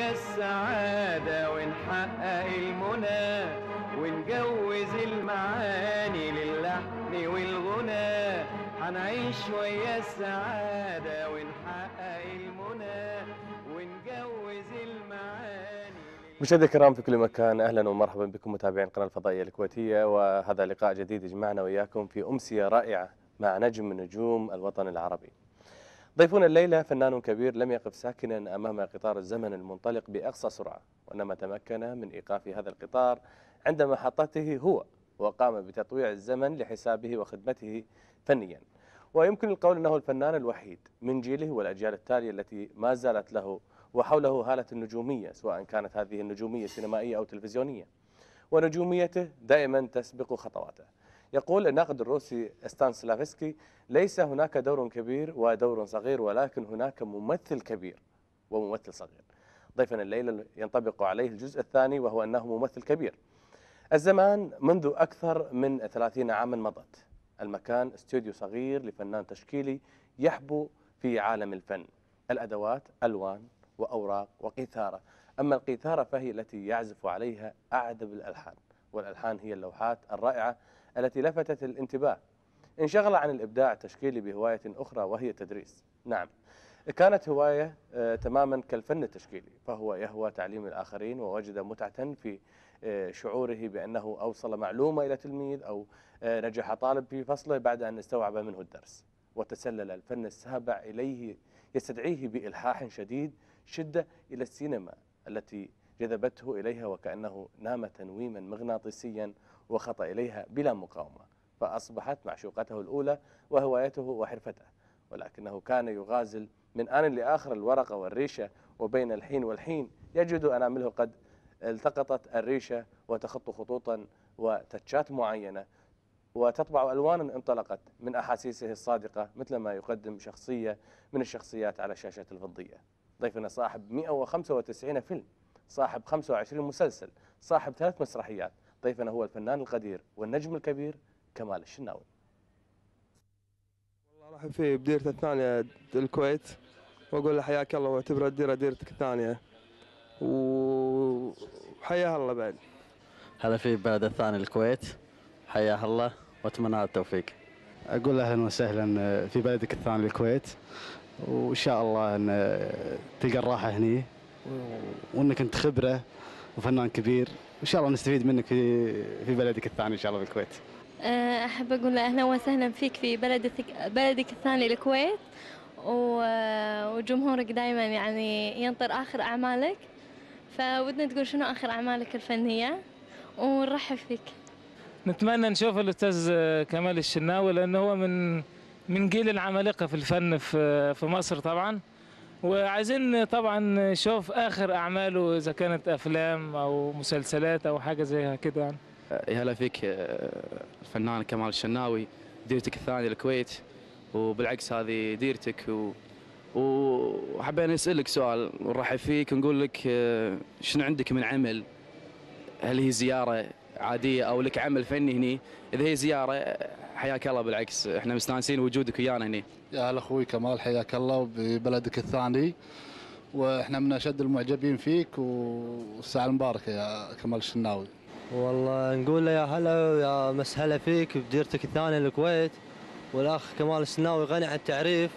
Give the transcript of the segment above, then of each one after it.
يا السعادة ونحقق المنى ونجوز المعاني للحن والغنى هنعيش ويا السعادة ونحقق المنى ونجوز المعاني مشاهدينا الكرام في كل مكان اهلا ومرحبا بكم متابعين القناه الفضائيه الكويتيه وهذا لقاء جديد يجمعنا واياكم في امسيه رائعه مع نجم من نجوم الوطن العربي ضيفنا الليلة فنان كبير لم يقف ساكنا أمام قطار الزمن المنطلق بأقصى سرعة وإنما تمكن من إيقاف هذا القطار عند محطته هو وقام بتطويع الزمن لحسابه وخدمته فنيا ويمكن القول أنه الفنان الوحيد من جيله والأجيال التالية التي ما زالت له وحوله هالة النجومية سواء كانت هذه النجومية سينمائية أو تلفزيونية ونجوميته دائما تسبق خطواته يقول الناقد الروسي سلافسكي ليس هناك دور كبير ودور صغير ولكن هناك ممثل كبير وممثل صغير ضيفنا الليلة ينطبق عليه الجزء الثاني وهو أنه ممثل كبير الزمان منذ أكثر من 30 عاما مضت المكان استوديو صغير لفنان تشكيلي يحبو في عالم الفن الأدوات ألوان وأوراق وقيثارة أما القيثارة فهي التي يعزف عليها أعذب الألحان والألحان هي اللوحات الرائعة التي لفتت الانتباه انشغل عن الإبداع التشكيلي بهواية أخرى وهي التدريس نعم كانت هواية آه، تماما كالفن التشكيلي فهو يهوى تعليم الآخرين ووجد متعة في آه، شعوره بأنه أوصل معلومة إلى تلميذ أو آه، نجح طالب في فصله بعد أن استوعب منه الدرس وتسلل الفن السابع إليه يستدعيه بإلحاح شديد شدة إلى السينما التي جذبته إليها وكأنه نام تنويما مغناطيسيا وخطأ إليها بلا مقاومة فأصبحت معشوقته الأولى وهوايته وحرفته ولكنه كان يغازل من آن لآخر الورقة والريشة وبين الحين والحين يجد أنامله قد التقطت الريشة وتخط خطوطا وتتشات معينة وتطبع ألوانا انطلقت من أحاسيسه الصادقة مثل ما يقدم شخصية من الشخصيات على الشاشة الفضية ضيفنا صاحب 195 فيلم صاحب 25 مسلسل صاحب ثلاث مسرحيات ضيفنا هو الفنان القدير والنجم الكبير كمال الشناوي والله ارحب فيه بديرته الثانيه الكويت واقول له حياك الله واعتبره الديره ديرتك الثانيه وحياها الله بعد هذا في بلد الثاني الكويت حياها الله واتمنى التوفيق اقول اهلا وسهلا آه، في بلدك الثاني الكويت وان شاء الله ان آه، تلقى الراحه هني وانك انت خبره وفنان كبير وان شاء الله نستفيد منك في في بلدك الثاني ان شاء الله بالكويت أه، احب اقول اهلا وسهلا فيك في بلدك بلدك الثاني الكويت وجمهورك دائما يعني ينطر اخر اعمالك فودنا تقول شنو اخر اعمالك الفنيه ونرحب فيك نتمنى نشوف الاستاذ كمال الشناوي لانه هو من من جيل العمالقه في الفن في في مصر طبعا وعايزين طبعا نشوف اخر اعماله اذا كانت افلام او مسلسلات او حاجه زي كده يعني هلا فيك آه، الفنان كمال الشناوي ديرتك الثانيه الكويت وبالعكس هذه ديرتك و... وحبينا نسالك سؤال ونرحب فيك ونقول لك آه، شنو عندك من عمل هل هي زياره عاديه او لك عمل فني هني اذا هي زياره حياك الله بالعكس احنا مستانسين وجودك ويانا هني يا هلا اخوي كمال حياك الله ببلدك الثاني واحنا من اشد المعجبين فيك والساعه المباركه يا كمال الشناوي والله نقول له يا هلا ويا مسهلا فيك بديرتك الثانيه الكويت والاخ كمال الشناوي غني عن التعريف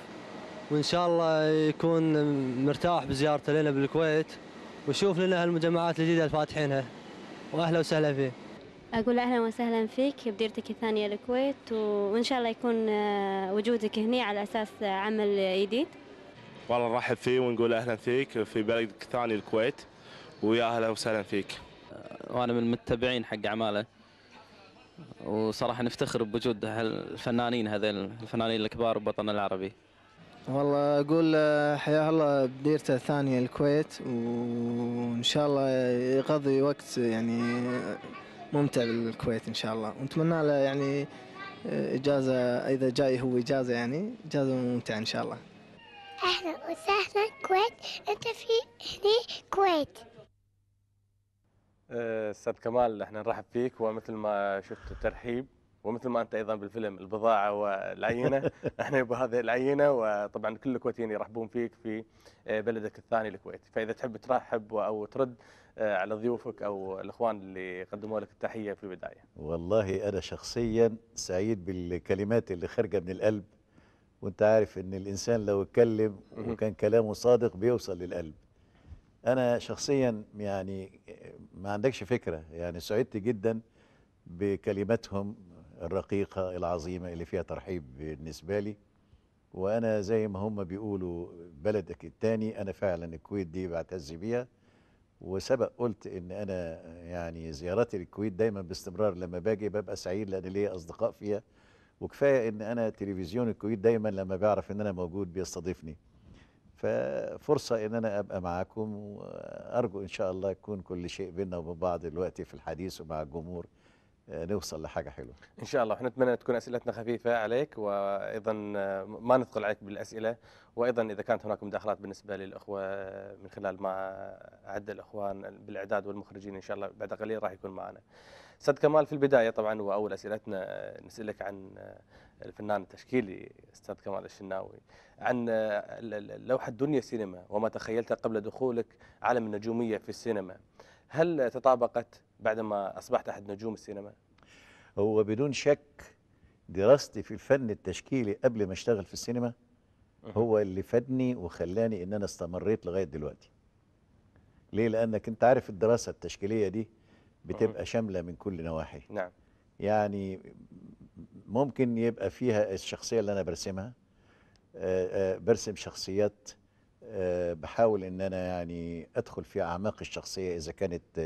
وان شاء الله يكون مرتاح بزيارته لنا بالكويت ويشوف لنا هالمجمعات الجديده اللي فاتحينها واهلا وسهلا فيه أقول أهلا وسهلا فيك بديرتك الثانية الكويت وإن شاء الله يكون آه، وجودك هنا على أساس عمل جديد والله نرحب فيه ونقول أهلا فيك في بلدك الثاني الكويت ويا أهلا وسهلا فيك آه، وأنا من المتبعين حق أعماله وصراحة نفتخر بوجود الفنانين هذين الفنانين الكبار بوطننا العربي والله أقول آه، حياه الله بديرته الثانية الكويت وإن شاء الله يقضي وقت يعني ممتع بالكويت ان شاء الله ونتمنى له يعني آه، اجازه اذا جاي هو اجازه يعني اجازه ممتعه ان شاء الله اهلا وسهلا كويت انت في هني كويت آه، استاذ كمال احنا نرحب فيك ومثل ما شفت الترحيب ومثل ما انت ايضا بالفيلم البضاعه والعينه احنا يبغى هذه العينه وطبعا كل الكويتيين يرحبون فيك في آه، بلدك الثاني الكويت فاذا تحب ترحب او ترد آه، على ضيوفك او الاخوان اللي قدموا لك التحيه في البدايه والله انا شخصيا سعيد بالكلمات اللي خارجه من القلب وانت عارف ان الانسان لو اتكلم وكان كلامه صادق بيوصل للقلب انا شخصيا يعني آه، ما عندكش فكره يعني سعدت جدا بكلماتهم الرقيقة العظيمة اللي فيها ترحيب بالنسبة لي وأنا زي ما هم بيقولوا بلدك التاني أنا فعلا الكويت دي بعتز بيها وسبق قلت ان انا يعني زيارتي للكويت دايما باستمرار لما باجي ببقى سعيد لان ليا اصدقاء فيها وكفايه ان انا تلفزيون الكويت دايما لما بيعرف ان انا موجود بيستضيفني ففرصه ان انا ابقى معاكم وارجو ان شاء الله يكون كل شيء بيننا وبين بعض دلوقتي في الحديث ومع الجمهور آه، نوصل لحاجه حلوه ان شاء الله نتمنى تكون اسئلتنا خفيفه عليك وايضا آه، ما نثقل عليك بالاسئله وايضا اذا كانت هناك مداخلات بالنسبه للاخوه آه، من خلال ما عد الاخوان بالاعداد والمخرجين ان شاء الله بعد قليل راح يكون معنا استاذ كمال في البدايه طبعا واول اسئلتنا نسالك عن الفنان التشكيلي استاذ كمال الشناوي عن لوحه دنيا سينما وما تخيلته قبل دخولك عالم النجوميه في السينما هل تطابقت بعدما أصبحت أحد نجوم السينما؟ هو بدون شك دراستي في الفن التشكيلي قبل ما اشتغل في السينما هو اللي فادني وخلاني ان انا استمريت لغايه دلوقتي ليه لانك انت عارف الدراسه التشكيليه دي بتبقى شامله من كل نواحي نعم يعني ممكن يبقى فيها الشخصيه اللي انا برسمها آه، آه، برسم شخصيات آه، بحاول ان انا يعني ادخل في اعماق الشخصيه اذا كانت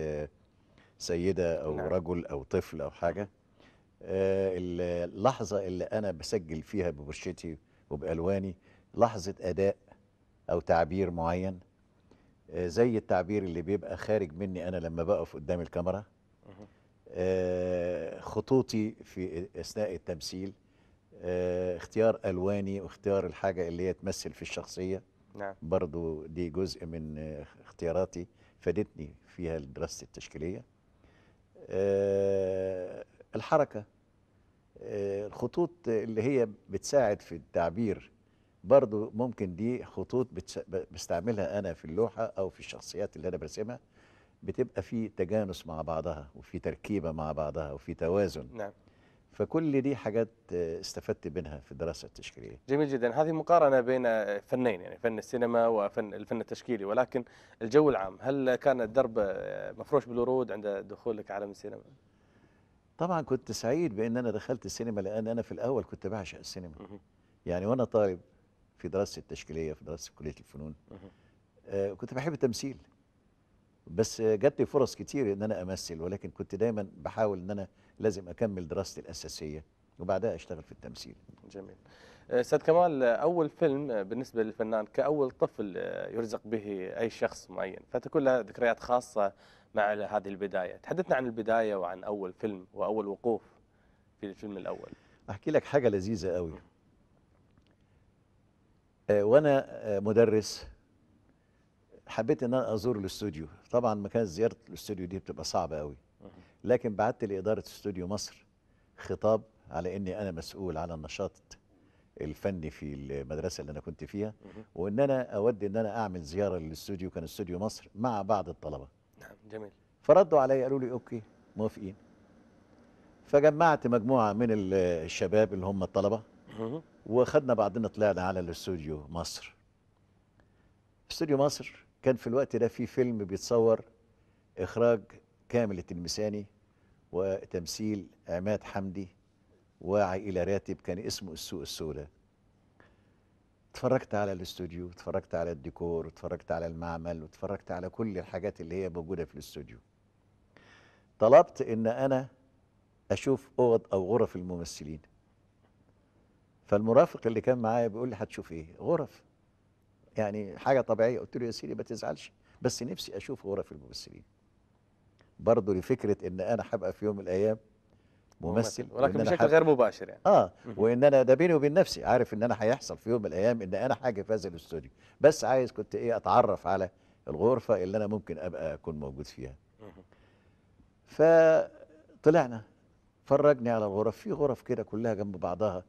سيدة أو نعم. رجل أو طفل أو حاجة آه، اللحظة اللي أنا بسجل فيها ببرشتي وبألواني لحظة أداء أو تعبير معين آه، زي التعبير اللي بيبقى خارج مني أنا لما بقف قدام الكاميرا آه، خطوطي في أثناء التمثيل اختيار ألواني واختيار الحاجة اللي هي تمثل في الشخصية نعم. برضو دي جزء من اختياراتي فادتني فيها دراسة التشكيلية آه، الحركة آه، الخطوط اللي هي بتساعد في التعبير برضو ممكن دي خطوط بستعملها أنا في اللوحة أو في الشخصيات اللي أنا برسمها بتبقى في تجانس مع بعضها وفي تركيبة مع بعضها وفي توازن نعم. فكل دي حاجات استفدت منها في الدراسه التشكيليه. جميل جدا، هذه مقارنه بين فنين يعني فن السينما وفن الفن التشكيلي ولكن الجو العام، هل كان الدرب مفروش بالورود عند دخولك عالم السينما؟ طبعا كنت سعيد بان انا دخلت السينما لان انا في الاول كنت بعشق السينما. يعني وانا طالب في دراسه التشكيليه في دراسه كليه الفنون آه، كنت بحب التمثيل. بس جات لي فرص كتير ان انا امثل ولكن كنت دايما بحاول ان انا لازم اكمل دراستي الاساسيه وبعدها اشتغل في التمثيل جميل آه، استاذ كمال آه، اول فيلم آه، بالنسبه للفنان كاول طفل يرزق به اي شخص معين فتكون لها ذكريات خاصه مع هذه البدايه تحدثنا عن البدايه وعن اول فيلم واول وقوف في الفيلم الاول احكي لك حاجه لذيذه قوي وانا مدرس حبيت ان انا ازور الاستوديو طبعا مكان زياره الاستوديو دي بتبقى صعبه قوي لكن بعت لإدارة استوديو مصر خطاب على أني أنا مسؤول على النشاط الفني في المدرسة اللي أنا كنت فيها وأن أنا أود أن أنا أعمل زيارة للاستوديو كان استوديو مصر مع بعض الطلبة نعم جميل فردوا علي قالوا لي أوكي موافقين فجمعت مجموعة من الشباب اللي هم الطلبة وخدنا بعضنا طلعنا على الاستوديو مصر استوديو مصر كان في الوقت ده في فيلم بيتصور إخراج كامل التلمساني وتمثيل عماد حمدي وعائلة راتب كان اسمه السوق السوداء اتفرجت على الاستوديو اتفرجت على الديكور اتفرجت على المعمل واتفرجت على كل الحاجات اللي هي موجودة في الاستوديو طلبت ان انا اشوف اوض او غرف الممثلين فالمرافق اللي كان معايا بيقول لي هتشوف ايه غرف يعني حاجه طبيعيه قلت له يا سيدي ما تزعلش بس نفسي اشوف غرف الممثلين برضه لفكره ان انا هبقى في يوم من الايام ممثل ولكن بشكل غير مباشر يعني اه وان انا ده بيني وبين نفسي عارف ان انا هيحصل في يوم من الايام ان انا حاجه في هذا الاستوديو بس عايز كنت ايه اتعرف على الغرفه اللي انا ممكن ابقى اكون موجود فيها فطلعنا فرجني على الغرف في غرف كده كلها جنب بعضها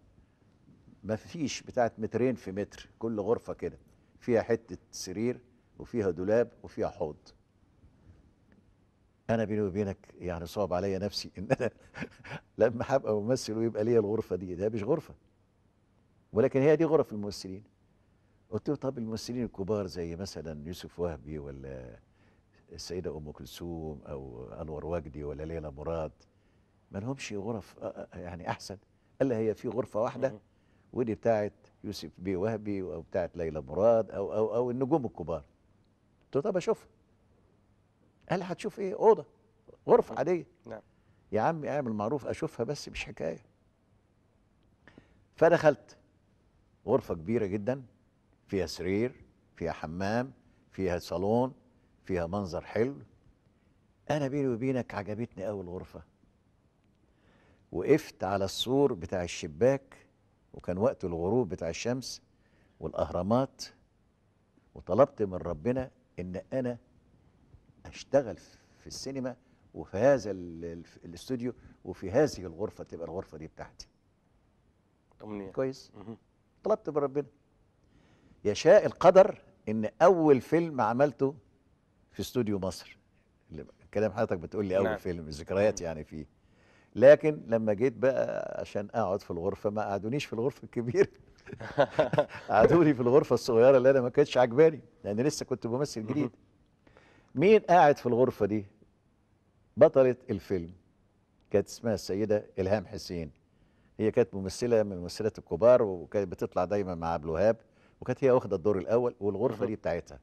ما فيش بتاعت مترين في متر كل غرفه كده فيها حته سرير وفيها دولاب وفيها حوض انا بيني وبينك يعني صعب عليا نفسي ان انا لما هبقى ممثل ويبقى ليا الغرفه دي ده مش غرفه ولكن هي دي غرف الممثلين قلت له طب الممثلين الكبار زي مثلا يوسف وهبي ولا السيده ام كلثوم او انور وجدي ولا ليلى مراد ما لهمش غرف يعني احسن قال لي هي في غرفه واحده ودي بتاعت يوسف بيه وهبي او بتاعت ليلى مراد او او او النجوم الكبار قلت له طب اشوفها قال هتشوف ايه اوضه غرفه نعم. عاديه نعم يا عمي اعمل معروف اشوفها بس مش حكايه فدخلت غرفه كبيره جدا فيها سرير فيها حمام فيها صالون فيها منظر حلو انا بيني وبينك عجبتني قوي الغرفه وقفت على السور بتاع الشباك وكان وقت الغروب بتاع الشمس والاهرامات وطلبت من ربنا ان انا هشتغل في السينما وفي هذا الاستوديو وفي هذه الغرفه تبقى الغرفه دي بتاعتي أمنية. كويس طلبت من ربنا يشاء القدر ان اول فيلم عملته في استوديو مصر كلام حضرتك بتقول لي اول نعم. فيلم ذكريات يعني فيه لكن لما جيت بقى عشان اقعد في الغرفه ما قعدونيش في الغرفه الكبيره قعدوني في الغرفه الصغيره اللي انا ما كانتش عجباني لان لسه كنت بمثل جديد مين قاعد في الغرفة دي بطلة الفيلم كانت اسمها السيدة إلهام حسين هي كانت ممثلة من الممثلات الكبار وكانت بتطلع دايما مع عبد الوهاب وكانت هي واخدة الدور الأول والغرفة دي بتاعتها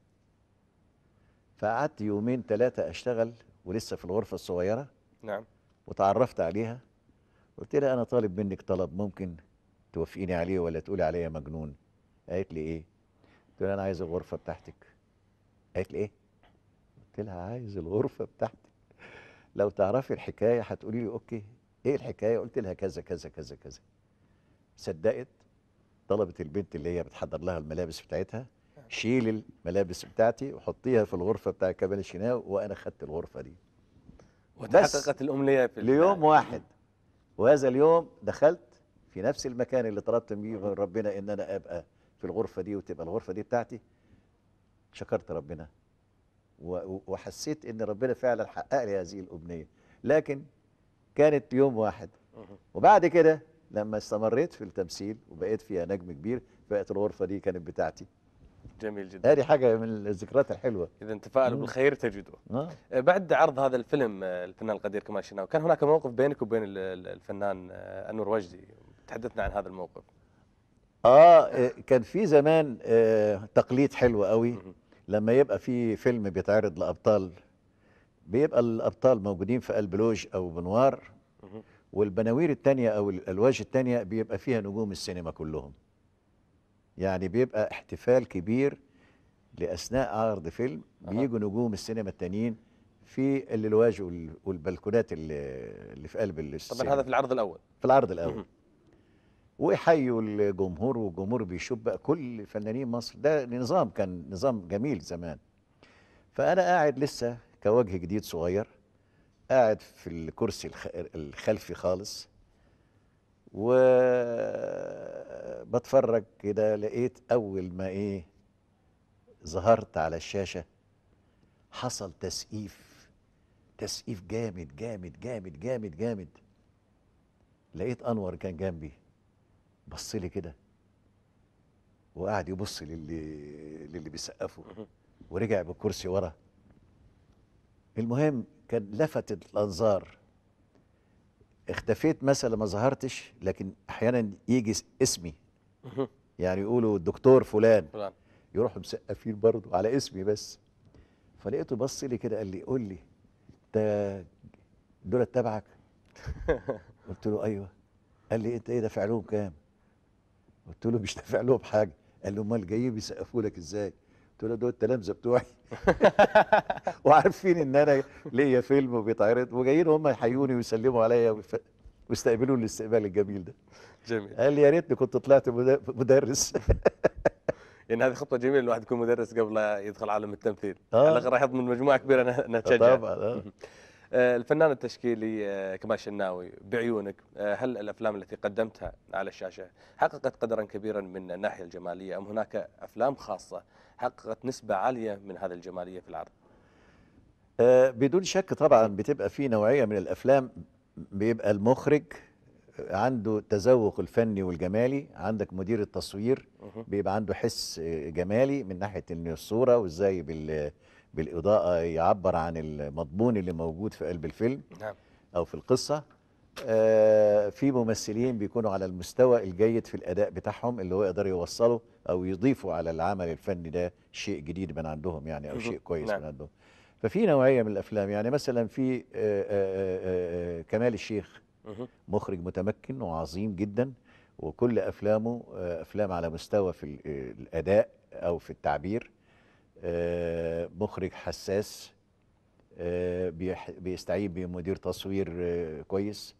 فقعدت يومين ثلاثة أشتغل ولسه في الغرفة الصغيرة نعم وتعرفت عليها قلت لها أنا طالب منك طلب ممكن توافقيني عليه ولا تقولي عليا مجنون قالت لي إيه؟ قلت لها أنا عايز الغرفة بتاعتك قالت لي إيه؟ قلت لها عايز الغرفه بتاعتي لو تعرفي الحكايه هتقولي لي اوكي ايه الحكايه قلت لها كذا كذا كذا كذا صدقت طلبت البنت اللي هي بتحضر لها الملابس بتاعتها شيل الملابس بتاعتي وحطيها في الغرفه بتاع كمال الشناوي وانا خدت الغرفه دي وتحققت الامنيه في ليوم واحد وهذا اليوم دخلت في نفس المكان اللي طلبت بيه من ربنا ان انا ابقى في الغرفه دي وتبقى الغرفه دي بتاعتي شكرت ربنا وحسيت ان ربنا فعلا حقق لي هذه الامنيه لكن كانت يوم واحد وبعد كده لما استمريت في التمثيل وبقيت فيها نجم كبير بقت الغرفه دي كانت بتاعتي جميل جدا هذه حاجه من الذكريات الحلوه اذا تفاءل بالخير تجدوه نعم. آه. بعد عرض هذا الفيلم آه، الفنان القدير كمال الشناوي كان هناك موقف بينك وبين الفنان آه، انور وجدي تحدثنا عن هذا الموقف اه, آه، كان في زمان تقليد حلو قوي لما يبقى في فيلم بيتعرض لابطال بيبقى الابطال موجودين في قلب لوج او بنوار والبناوير التانية او الالواج التانية بيبقى فيها نجوم السينما كلهم يعني بيبقى احتفال كبير لاثناء عرض فيلم بيجوا نجوم السينما التانيين في اللواج والبلكونات اللي, اللي في قلب السينما طبعا هذا في العرض الاول في العرض الاول ويحيوا الجمهور والجمهور بيشوف بقى كل فنانين مصر ده نظام كان نظام جميل زمان فانا قاعد لسه كوجه جديد صغير قاعد في الكرسي الخلفي خالص و بتفرج كده لقيت اول ما ايه ظهرت على الشاشه حصل تسقيف تسقيف جامد جامد جامد جامد جامد لقيت انور كان جنبي بص لي كده وقعد يبص للي للي بيسقفوا ورجع بالكرسي ورا المهم كان لفت الانظار اختفيت مثلا ما ظهرتش لكن احيانا يجي اسمي يعني يقولوا الدكتور فلان يروحوا مسقفين برضو على اسمي بس فلقيته بص لي كده قال لي قول لي انت دول تبعك قلت له ايوه قال لي انت ايه ده في علوم كام قلت له مش نافع لهم حاجه قال له امال جايين بيسقفوا لك ازاي قلت له دول التلامذه بتوعي وعارفين ان انا ليا فيلم وبيتعرض وجايين هم يحيوني ويسلموا عليا ويستقبلوا الاستقبال الجميل ده جميل قال لي يا ريتني كنت طلعت مدرس يعني هذه خطوه جميله الواحد يكون مدرس قبل لا يدخل عالم التمثيل آه. على الاقل راح يضمن مجموعه كبيره انها طبعا آه. آه، الفنان التشكيلي آه، كمال شناوي بعيونك آه، هل الافلام التي قدمتها على الشاشه حققت قدرا كبيرا من الناحيه الجماليه ام هناك افلام خاصه حققت نسبه عاليه من هذه الجماليه في العرض؟ بدون شك طبعا بتبقى في نوعيه من الافلام بيبقى المخرج عنده تذوق الفني والجمالي عندك مدير التصوير بيبقى عنده حس جمالي من ناحيه ان الصوره وازاي بال بالاضاءه يعبر عن المضمون اللي موجود في قلب الفيلم نعم. او في القصه آه في ممثلين بيكونوا على المستوى الجيد في الاداء بتاعهم اللي هو يقدر يوصله او يضيفوا على العمل الفني ده شيء جديد من عندهم يعني او شيء كويس نعم. من عندهم ففي نوعيه من الافلام يعني مثلا في آآ آه، آآ آه، آه، كمال الشيخ مخرج متمكن وعظيم جدا وكل افلامه افلام على مستوى في الاداء او في التعبير آه، مخرج حساس آه، بيستعين بمدير تصوير آه، كويس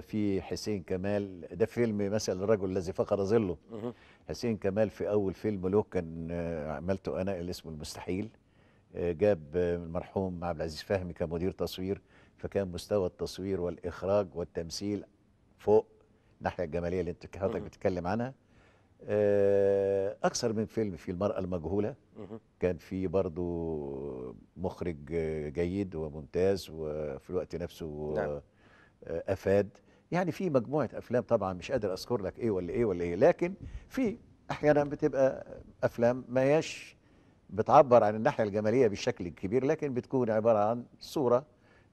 في حسين كمال ده فيلم مثلا الرجل الذي فقد ظله حسين كمال في اول فيلم له كان عملته انا اللي اسمه المستحيل جاب المرحوم عبد العزيز فهمي كمدير تصوير فكان مستوى التصوير والاخراج والتمثيل فوق الناحيه الجماليه اللي انت حضرتك بتتكلم عنها اكثر من فيلم في المراه المجهوله كان في برضو مخرج جيد وممتاز وفي الوقت نفسه نعم. افاد يعني في مجموعه افلام طبعا مش قادر اذكر لك ايه ولا ايه ولا ايه لكن في احيانا بتبقى افلام ما هياش بتعبر عن الناحيه الجماليه بالشكل الكبير لكن بتكون عباره عن صوره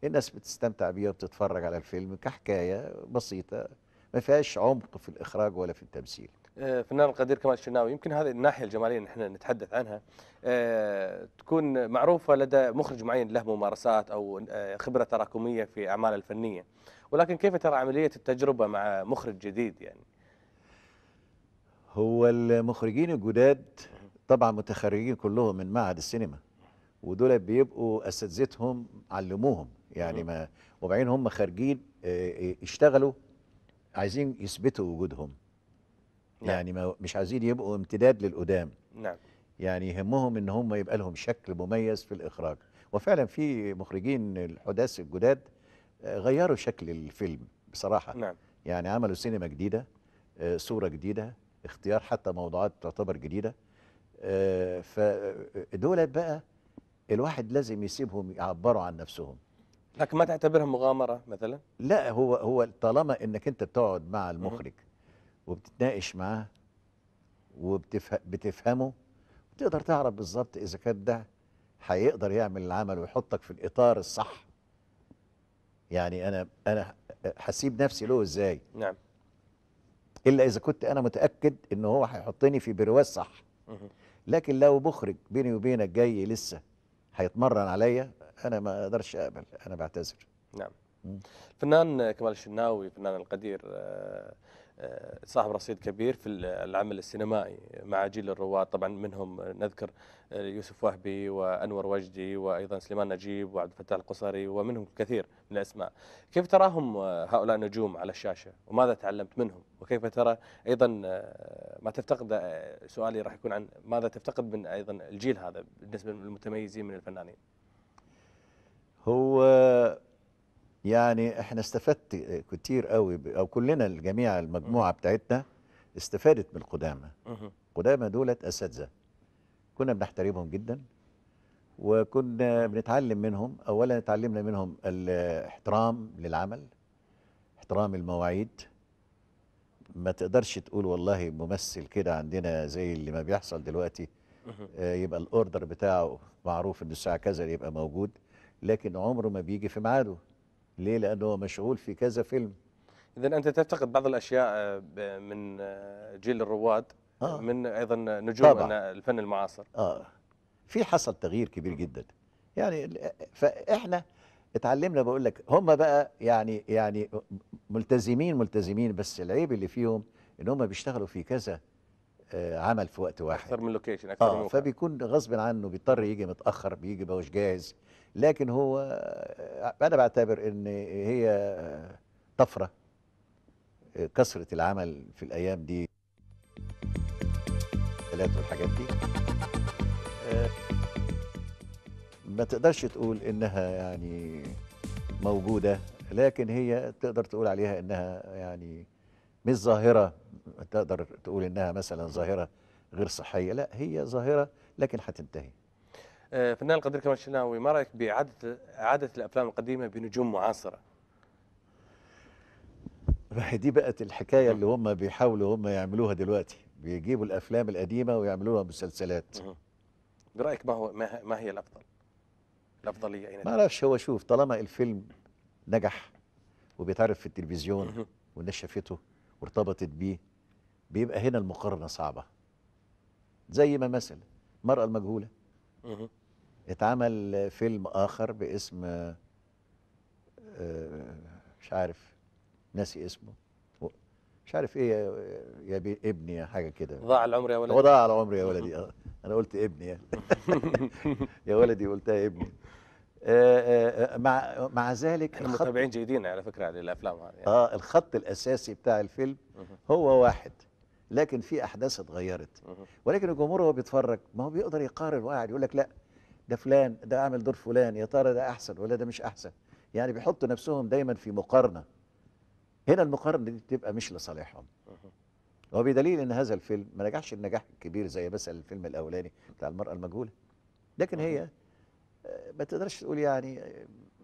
الناس بتستمتع بيها وبتتفرج على الفيلم كحكايه بسيطه ما فيهاش عمق في الاخراج ولا في التمثيل آه، فنان القدير كمال الشناوي يمكن هذه الناحيه الجماليه اللي احنا نتحدث عنها آه، تكون معروفه لدى مخرج معين له ممارسات او آه، خبره تراكميه في اعماله الفنيه ولكن كيف ترى عمليه التجربه مع مخرج جديد يعني هو المخرجين الجداد طبعا متخرجين كلهم من معهد السينما ودول بيبقوا اساتذتهم علموهم يعني ما وبعدين هم خارجين اشتغلوا عايزين يثبتوا وجودهم نعم. يعني ما مش عايزين يبقوا امتداد للقدام نعم يعني يهمهم ان هم يبقى لهم شكل مميز في الاخراج وفعلا في مخرجين الحداث الجداد آه، غيروا شكل الفيلم بصراحه نعم يعني عملوا سينما جديده آه، صوره جديده اختيار حتى موضوعات تعتبر جديده آه، فدولت بقى الواحد لازم يسيبهم يعبروا عن نفسهم لكن ما تعتبرها مغامره مثلا لا هو هو طالما انك انت بتقعد مع المخرج وبتتناقش معاه وبتفهمه وتقدر تعرف بالظبط اذا كان ده هيقدر يعمل العمل ويحطك في الاطار الصح يعني انا انا هسيب نفسي له ازاي نعم الا اذا كنت انا متاكد ان هو هيحطني في برواز صح لكن لو مخرج بيني وبينك جاي لسه هيتمرن عليا انا ما اقدرش اقبل انا بعتذر نعم الفنان كمال الشناوي الفنان القدير آه صاحب رصيد كبير في العمل السينمائي مع جيل الرواد طبعا منهم نذكر يوسف وهبي وانور وجدي وايضا سليمان نجيب وعبد الفتاح القصري ومنهم كثير من الاسماء كيف تراهم هؤلاء النجوم على الشاشه وماذا تعلمت منهم وكيف ترى ايضا آه، ما تفتقد آه، سؤالي راح يكون عن ماذا تفتقد من ايضا الجيل هذا بالنسبه للمتميزين من الفنانين هو يعني احنا استفدت كتير قوي او كلنا الجميع المجموعه بتاعتنا استفادت من القدامى القدامى دولت اساتذه كنا بنحترمهم جدا وكنا بنتعلم منهم اولا اتعلمنا منهم الاحترام للعمل احترام المواعيد ما تقدرش تقول والله ممثل كده عندنا زي اللي ما بيحصل دلوقتي آه، يبقى الاوردر بتاعه معروف انه الساعه كذا يبقى موجود لكن عمره ما بيجي في ميعاده ليه لانه مشغول في كذا فيلم اذا انت تعتقد بعض الاشياء آه، من آه، جيل الرواد آه. من ايضا نجوم طبعا. الفن المعاصر اه في حصل تغيير كبير جدا يعني فاحنا اتعلمنا بقول لك هم بقى يعني يعني ملتزمين ملتزمين بس العيب اللي فيهم ان هم بيشتغلوا في كذا آه، عمل في وقت واحد اكثر من لوكيشن اكثر آه من فبيكون غصب عنه بيضطر يجي متاخر بيجي بوش جاهز لكن هو آه، انا بعتبر ان هي آه، طفره كثره العمل في الايام دي ثلاث والحاجات دي ما تقدرش تقول انها يعني موجوده لكن هي تقدر تقول عليها انها يعني مش ظاهره تقدر تقول انها مثلا ظاهره غير صحيه لا هي ظاهره لكن هتنتهي آه، فنان القدير كمال الشناوي ما رايك باعاده اعاده الافلام القديمه بنجوم معاصره ما هي دي بقت الحكايه اللي هم بيحاولوا هم يعملوها دلوقتي بيجيبوا الافلام القديمه ويعملوا لها مسلسلات برايك ما هو ما هي الافضل الافضليه اين ما اعرفش هو شوف طالما الفيلم نجح وبيتعرف في التلفزيون والناس شافته وارتبطت بيه بيبقى هنا المقارنة صعبة زي ما مثلا المرأة المجهولة اتعمل فيلم آخر باسم آه، مش عارف ناسي اسمه مش عارف ايه يا بي ابني يا حاجه كده ضاع العمر يا ولدي ضاع العمر يا ولدي اه انا قلت ابني يا ولدي قلتها ابني آه، آه، آه، مع مع ذلك احنا متابعين جيدين يعني على فكره للافلام هذه يعني. اه الخط الاساسي بتاع الفيلم هو واحد لكن في احداث اتغيرت ولكن الجمهور وهو بيتفرج ما هو بيقدر يقارن واحد يقول لك لا ده فلان ده عامل دور فلان يا ترى ده احسن ولا ده مش احسن يعني بيحطوا نفسهم دايما في مقارنه هنا المقارنه دي بتبقى مش لصالحهم وبدليل ان هذا الفيلم ما نجحش النجاح الكبير زي مثلا الفيلم الاولاني بتاع المراه المجهوله لكن هي ما تقدرش تقول يعني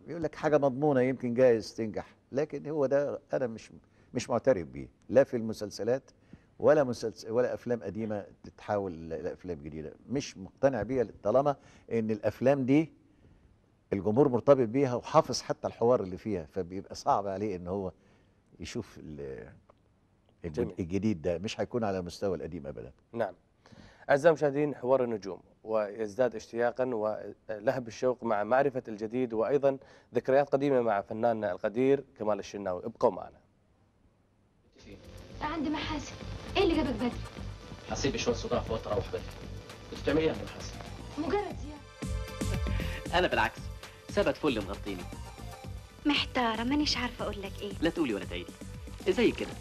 يقول لك حاجه مضمونه يمكن جايز تنجح لكن هو ده انا مش مش معترف بيه لا في المسلسلات ولا مسلسل ولا افلام قديمه تتحول لافلام جديده مش مقتنع بيها طالما ان الافلام دي الجمهور مرتبط بيها وحافظ حتى الحوار اللي فيها فبيبقى صعب عليه ان هو يشوف الجديد ده مش هيكون على مستوى القديم ابدا نعم أعزائي المشاهدين حوار النجوم ويزداد اشتياقا ولهب الشوق مع معرفة الجديد وأيضا ذكريات قديمة مع فناننا القدير كمال الشناوي ابقوا معنا عندي محاسن ايه اللي جابك بدري؟ هسيب شوية صداع فوت روح اروح بدري كنت ايه يا محاسن؟ مجرد زيارة انا بالعكس سبت فل مغطيني محتارة مانيش عارفة اقول لك ايه لا تقولي ولا تعيدي زي كده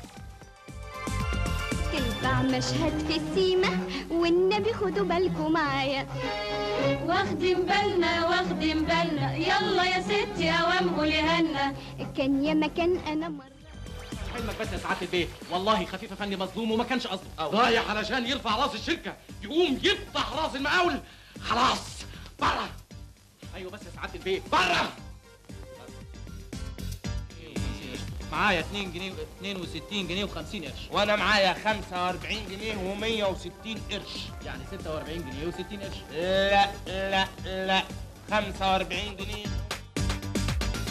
تلبع مشهد في السيمة والنبي خدوا بالكم معايا واخدين بالنا واخدين بالنا يلا يا ستي قولي هنا كان يا مكان انا مرة حلمك بس يا سعاده البيت والله خفيفه فني مظلوم وما كانش قصده رايح علشان يرفع راس الشركه يقوم يفتح راس المقاول خلاص بره ايوه بس يا سعاده البيت بره معايا 2 جنيه 62 جنيه و50 قرش وانا معايا 45 جنيه و160 قرش يعني 46 جنيه و60 قرش لا لا لا 45 جنيه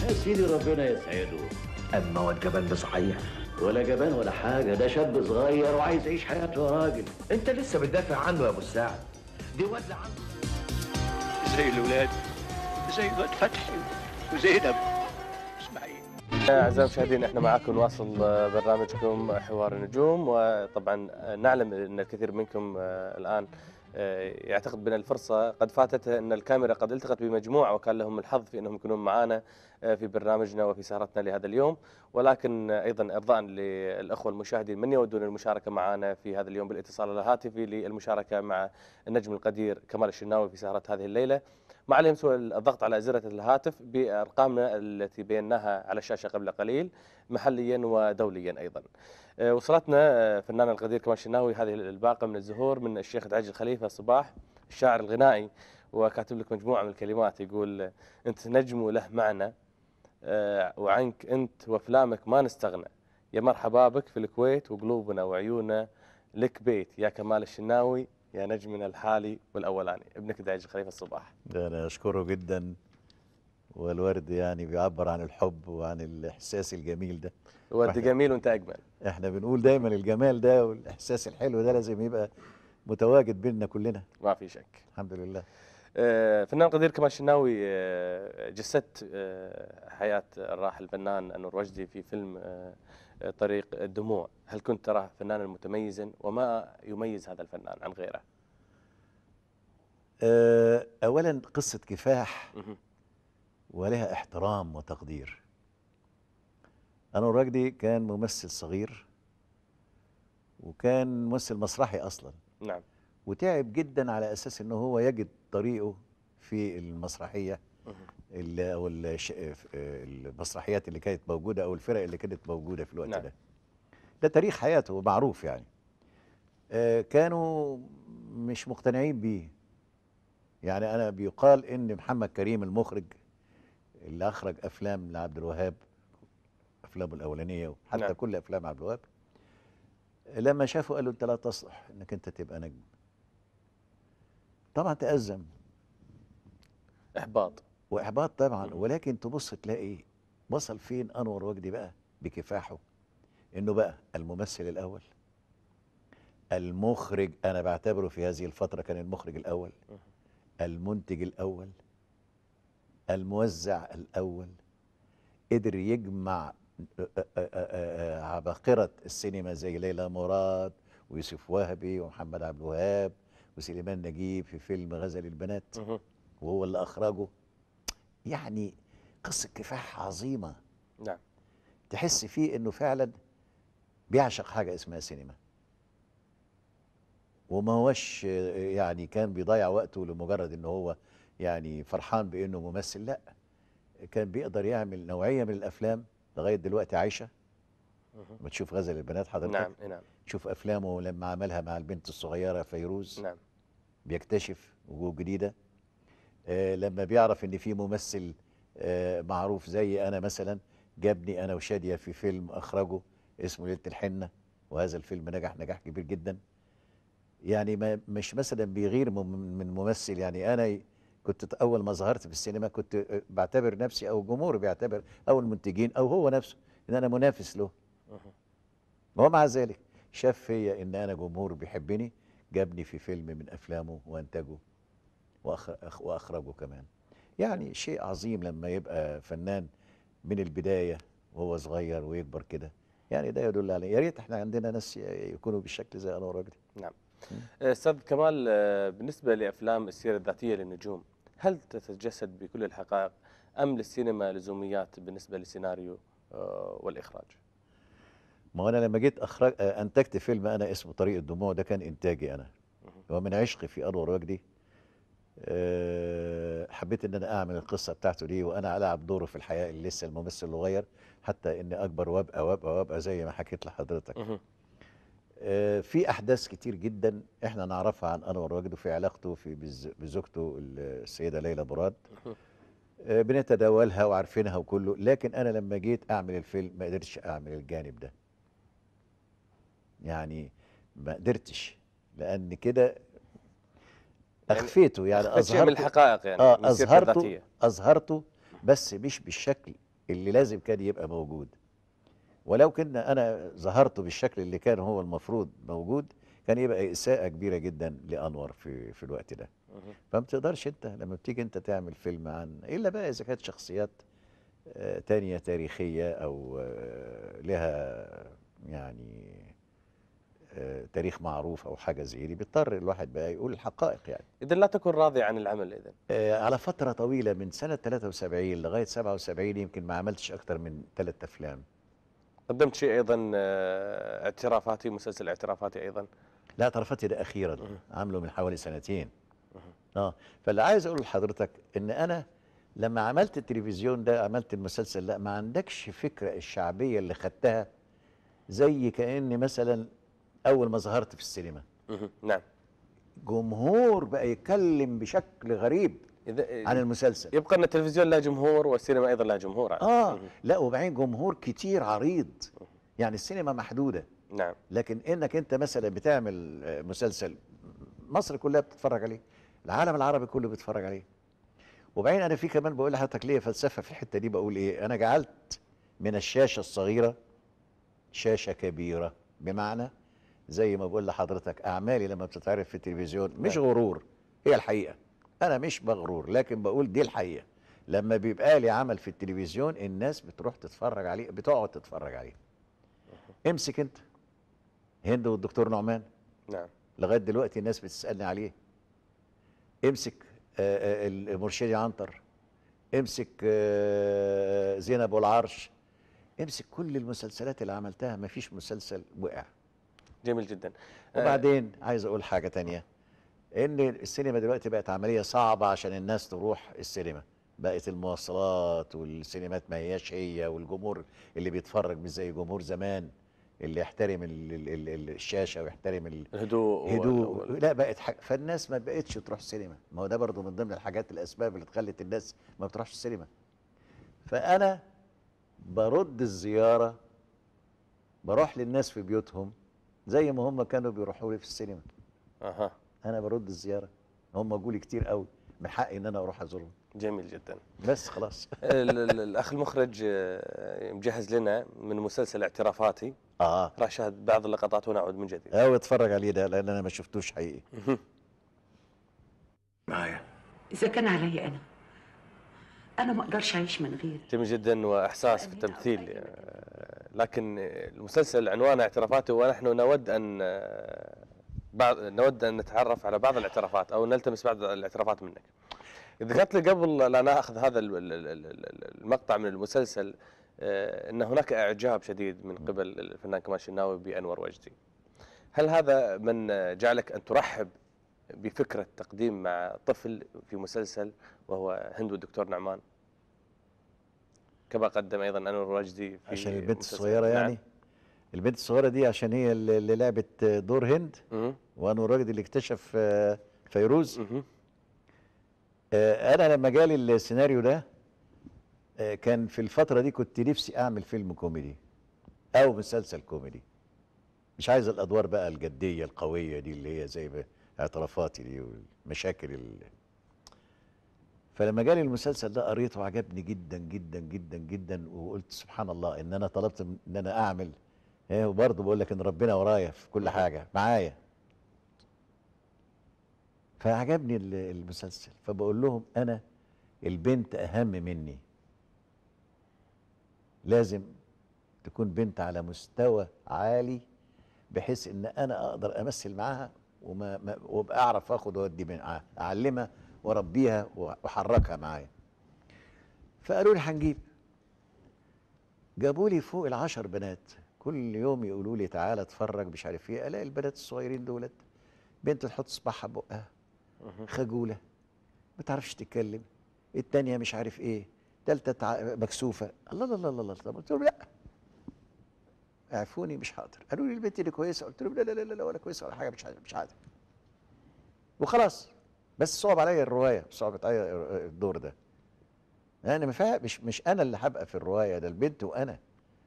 يا سيدي ربنا يسعده اما هو الجبان ده صحيح ولا جبان ولا حاجه ده شاب صغير وعايز يعيش حياته يا راجل انت لسه بتدافع عنه يا ابو السعد دي واد عنده زي الاولاد زي الواد فتحي وزينب اعزائي المشاهدين احنا معاكم نواصل آه، برنامجكم حوار النجوم وطبعا آه، نعلم ان الكثير منكم آه، الان يعتقد بان الفرصه قد فاتته ان الكاميرا قد التقت بمجموعه وكان لهم الحظ في انهم يكونون معنا في برنامجنا وفي سهرتنا لهذا اليوم ولكن ايضا ارضاء للاخوه المشاهدين من يودون المشاركه معنا في هذا اليوم بالاتصال الهاتفي للمشاركه مع النجم القدير كمال الشناوي في سهره هذه الليله ما عليهم سوى الضغط على زر الهاتف بارقامنا التي بيناها على الشاشه قبل قليل محليا ودوليا ايضا. آه، وصلتنا آه، فنان القدير كمال شناوي هذه الباقه من الزهور من الشيخ دعج الخليفة صباح الشاعر الغنائي وكاتب لك مجموعه من الكلمات يقول انت نجم له معنى آه، وعنك انت وافلامك ما نستغنى يا مرحبا بك في الكويت وقلوبنا وعيوننا لك بيت يا كمال الشناوي يا نجمنا الحالي والأولاني ابنك داعج خليفة الصباح أنا أشكره جدا والورد يعني بيعبر عن الحب وعن الإحساس الجميل ده الورد جميل وانت أجمل احنا بنقول دايما الجمال ده والإحساس الحلو ده لازم يبقى متواجد بيننا كلنا ما في شك الحمد لله آه، فنان قدير كمال شناوي آه، جسدت آه، حياة الراحل الفنان أنور وجدي في فيلم طريق الدموع هل كنت تراه فنانا متميزا وما يميز هذا الفنان عن غيره أه، أولا قصة كفاح ولها احترام وتقدير أنور رجدي كان ممثل صغير وكان ممثل مسرحي أصلا نعم وتعب جدا على أساس أنه هو يجد طريقه في المسرحية او المسرحيات اللي كانت موجوده او الفرق اللي كانت موجوده في الوقت نعم. ده ده تاريخ حياته معروف يعني آه، كانوا مش مقتنعين بيه يعني انا بيقال ان محمد كريم المخرج اللي اخرج افلام لعبد الوهاب افلامه الاولانيه وحتى نعم. كل افلام عبد الوهاب لما شافوا قالوا انت لا تصلح انك انت تبقى نجم طبعا تأزم احباط واحباط طبعا ولكن تبص تلاقي وصل فين انور وجدي بقى بكفاحه انه بقى الممثل الاول المخرج انا بعتبره في هذه الفتره كان المخرج الاول المنتج الاول الموزع الاول قدر يجمع عباقره السينما زي ليلى مراد ويوسف وهبي ومحمد عبد الوهاب وسليمان نجيب في فيلم غزل البنات وهو اللي اخرجه يعني قصة كفاح عظيمة نعم تحس فيه انه فعلا بيعشق حاجة اسمها سينما وما هوش يعني كان بيضيع وقته لمجرد ان هو يعني فرحان بانه ممثل لا كان بيقدر يعمل نوعية من الافلام لغاية دلوقتي عايشة ما تشوف غزل البنات حضرتك نعم نعم تشوف افلامه لما عملها مع البنت الصغيرة فيروز نعم بيكتشف وجوه جديدة آه، لما بيعرف ان في ممثل آه، معروف زي انا مثلا جابني انا وشاديه في فيلم اخرجه اسمه ليله الحنه وهذا الفيلم نجح نجاح كبير جدا يعني ما مش مثلا بيغير من ممثل يعني انا كنت اول ما ظهرت في السينما كنت آه، بعتبر نفسي او الجمهور بيعتبر او المنتجين او هو نفسه ان انا منافس له ومع ذلك شاف فيا ان انا جمهور بيحبني جابني في فيلم من افلامه وانتجه وأخرجه كمان يعني شيء عظيم لما يبقى فنان من البداية وهو صغير ويكبر كده يعني ده يدل على يا ريت احنا عندنا ناس يكونوا بالشكل زي أنور وجدي نعم آه، استاذ كمال آه، بالنسبه لافلام السيره الذاتيه للنجوم هل تتجسد بكل الحقائق ام للسينما لزوميات بالنسبه للسيناريو آه، والاخراج ما انا لما جيت أخرج انتجت فيلم انا اسمه طريق الدموع ده كان انتاجي انا ومن عشقي في انور وجدي آه، حبيت ان انا اعمل القصه بتاعته دي وانا العب دوره في الحياه اللي لسه الممثل الصغير حتى اني اكبر وابقى وابقى وابقى زي ما حكيت لحضرتك آه، في احداث كتير جدا احنا نعرفها عن انور وجده في علاقته في بزوجته السيده ليلى براد آه، بنتداولها وعارفينها وكله لكن انا لما جيت اعمل الفيلم ما قدرتش اعمل الجانب ده يعني ما قدرتش لان كده يعني اخفيته يعني اظهرته من الحقائق يعني آه اظهرته اظهرته بس مش بالشكل اللي لازم كان يبقى موجود ولو كنا انا ظهرته بالشكل اللي كان هو المفروض موجود كان يبقى اساءه كبيره جدا لانور في في الوقت ده فما تقدرش انت لما بتيجي انت تعمل فيلم عن الا بقى اذا كانت شخصيات آه، تانية تاريخيه او آه، لها يعني تاريخ معروف او حاجه زي دي بيضطر الواحد بقى يقول الحقائق يعني اذا لا تكون راضي عن العمل اذا آه، على فتره طويله من سنه 73 لغايه 77 يمكن ما عملتش اكثر من ثلاث افلام قدمت شيء ايضا آه، اعترافاتي مسلسل اعترافاتي ايضا لا اعترافاتي ده اخيرا عامله من حوالي سنتين اه فاللي عايز اقول لحضرتك ان انا لما عملت التلفزيون ده عملت المسلسل لا ما عندكش فكره الشعبيه اللي خدتها زي كان مثلا اول ما ظهرت في السينما نعم جمهور بقى يتكلم بشكل غريب إذا عن المسلسل يبقى ان التلفزيون لا جمهور والسينما ايضا لا جمهور اه لا وبعدين جمهور كتير عريض يعني السينما محدوده نعم لكن انك انت مثلا بتعمل آه، مسلسل مصر كلها بتتفرج عليه العالم العربي كله بيتفرج عليه وبعدين انا في كمان بقول لحضرتك ليه فلسفه في الحته دي بقول ايه انا جعلت من الشاشه الصغيره شاشه كبيره بمعنى زي ما بقول لحضرتك اعمالي لما بتتعرف في التلفزيون مش نعم. غرور هي الحقيقه انا مش بغرور لكن بقول دي الحقيقه لما بيبقى لي عمل في التلفزيون الناس بتروح تتفرج عليه بتقعد تتفرج عليه امسك انت هند والدكتور نعمان نعم لغايه دلوقتي الناس بتسالني عليه امسك آه، آه، المرشدي عنتر امسك آه، زينب والعرش امسك كل المسلسلات اللي عملتها مفيش مسلسل وقع جميل جدا آه، وبعدين عايز اقول حاجه تانية ان السينما دلوقتي بقت عمليه صعبه عشان الناس تروح السينما بقت المواصلات والسينمات ما هياش هي والجمهور اللي بيتفرج مش زي جمهور زمان اللي يحترم الـ الـ ال الشاشه ويحترم الهدوء هدوء لا بقت حاجة فالناس ما بقتش تروح السينما ما هو ده برضه من ضمن الحاجات الاسباب اللي خلت الناس ما بتروحش السينما فانا برد الزياره بروح للناس في بيوتهم زي ما هم كانوا بيروحوا لي في السينما اها انا برد الزياره هم جولي كتير قوي من حقي ان انا اروح ازورهم جميل جدا بس خلاص الاخ المخرج آه، مجهز لنا من مسلسل اعترافاتي اه راح شاهد بعض اللقطات ونعود من جديد او أه، اتفرج عليه ده لان انا ما شفتوش حقيقي معايا اذا كان علي انا انا ما اقدرش اعيش من غير جميل جدا واحساس في التمثيل لكن المسلسل عنوانه اعترافاته ونحن نود ان آه، بعض نود ان نتعرف على بعض الاعترافات او نلتمس بعض الاعترافات منك. ذكرت لي قبل لا اخذ هذا المقطع من المسلسل آه، ان هناك اعجاب شديد من قبل الفنان كمال الشناوي بانور وجدي. هل هذا من جعلك ان ترحب بفكره تقديم مع طفل في مسلسل وهو هند والدكتور نعمان؟ كما قدم ايضا انور الواجدي عشان البنت الصغيره نعم. يعني البنت الصغيره دي عشان هي اللي لعبت دور هند وانور الواجدي اللي اكتشف آه، فيروز آه، انا لما جالي السيناريو ده آه، كان في الفتره دي كنت نفسي اعمل فيلم كوميدي او مسلسل كوميدي مش عايز الادوار بقى الجديه القويه دي اللي هي زي اعترافاتي دي والمشاكل اللي فلما جالي المسلسل ده قريته عجبني جدا جدا جدا جدا وقلت سبحان الله ان انا طلبت ان انا اعمل ايه وبرضه بقول لك ان ربنا ورايا في كل حاجه معايا فعجبني المسلسل فبقول لهم انا البنت اهم مني لازم تكون بنت على مستوى عالي بحيث ان انا اقدر امثل معاها وما وابقى اعرف اخد وادي معاها اعلمها واربيها واحركها معايا فقالوا لي هنجيب جابوا لي فوق العشر بنات كل يوم يقولوا لي تعالى اتفرج مش عارف ايه الاقي البنات الصغيرين دولت بنت تحط صباحها بقها خجوله ما تعرفش تتكلم التانيه مش عارف ايه تالته مكسوفه الله الله الله الله قلت لهم لا اعفوني مش هقدر قالوا لي البنت دي كويسه قلت لهم لا لا لا لا ولا كويسه ولا حاجه مش عارف مش عارف وخلاص بس صعب عليا الروايه صعبت عليا الدور ده انا يعني مش مش مش انا اللي هبقى في الروايه ده البنت وانا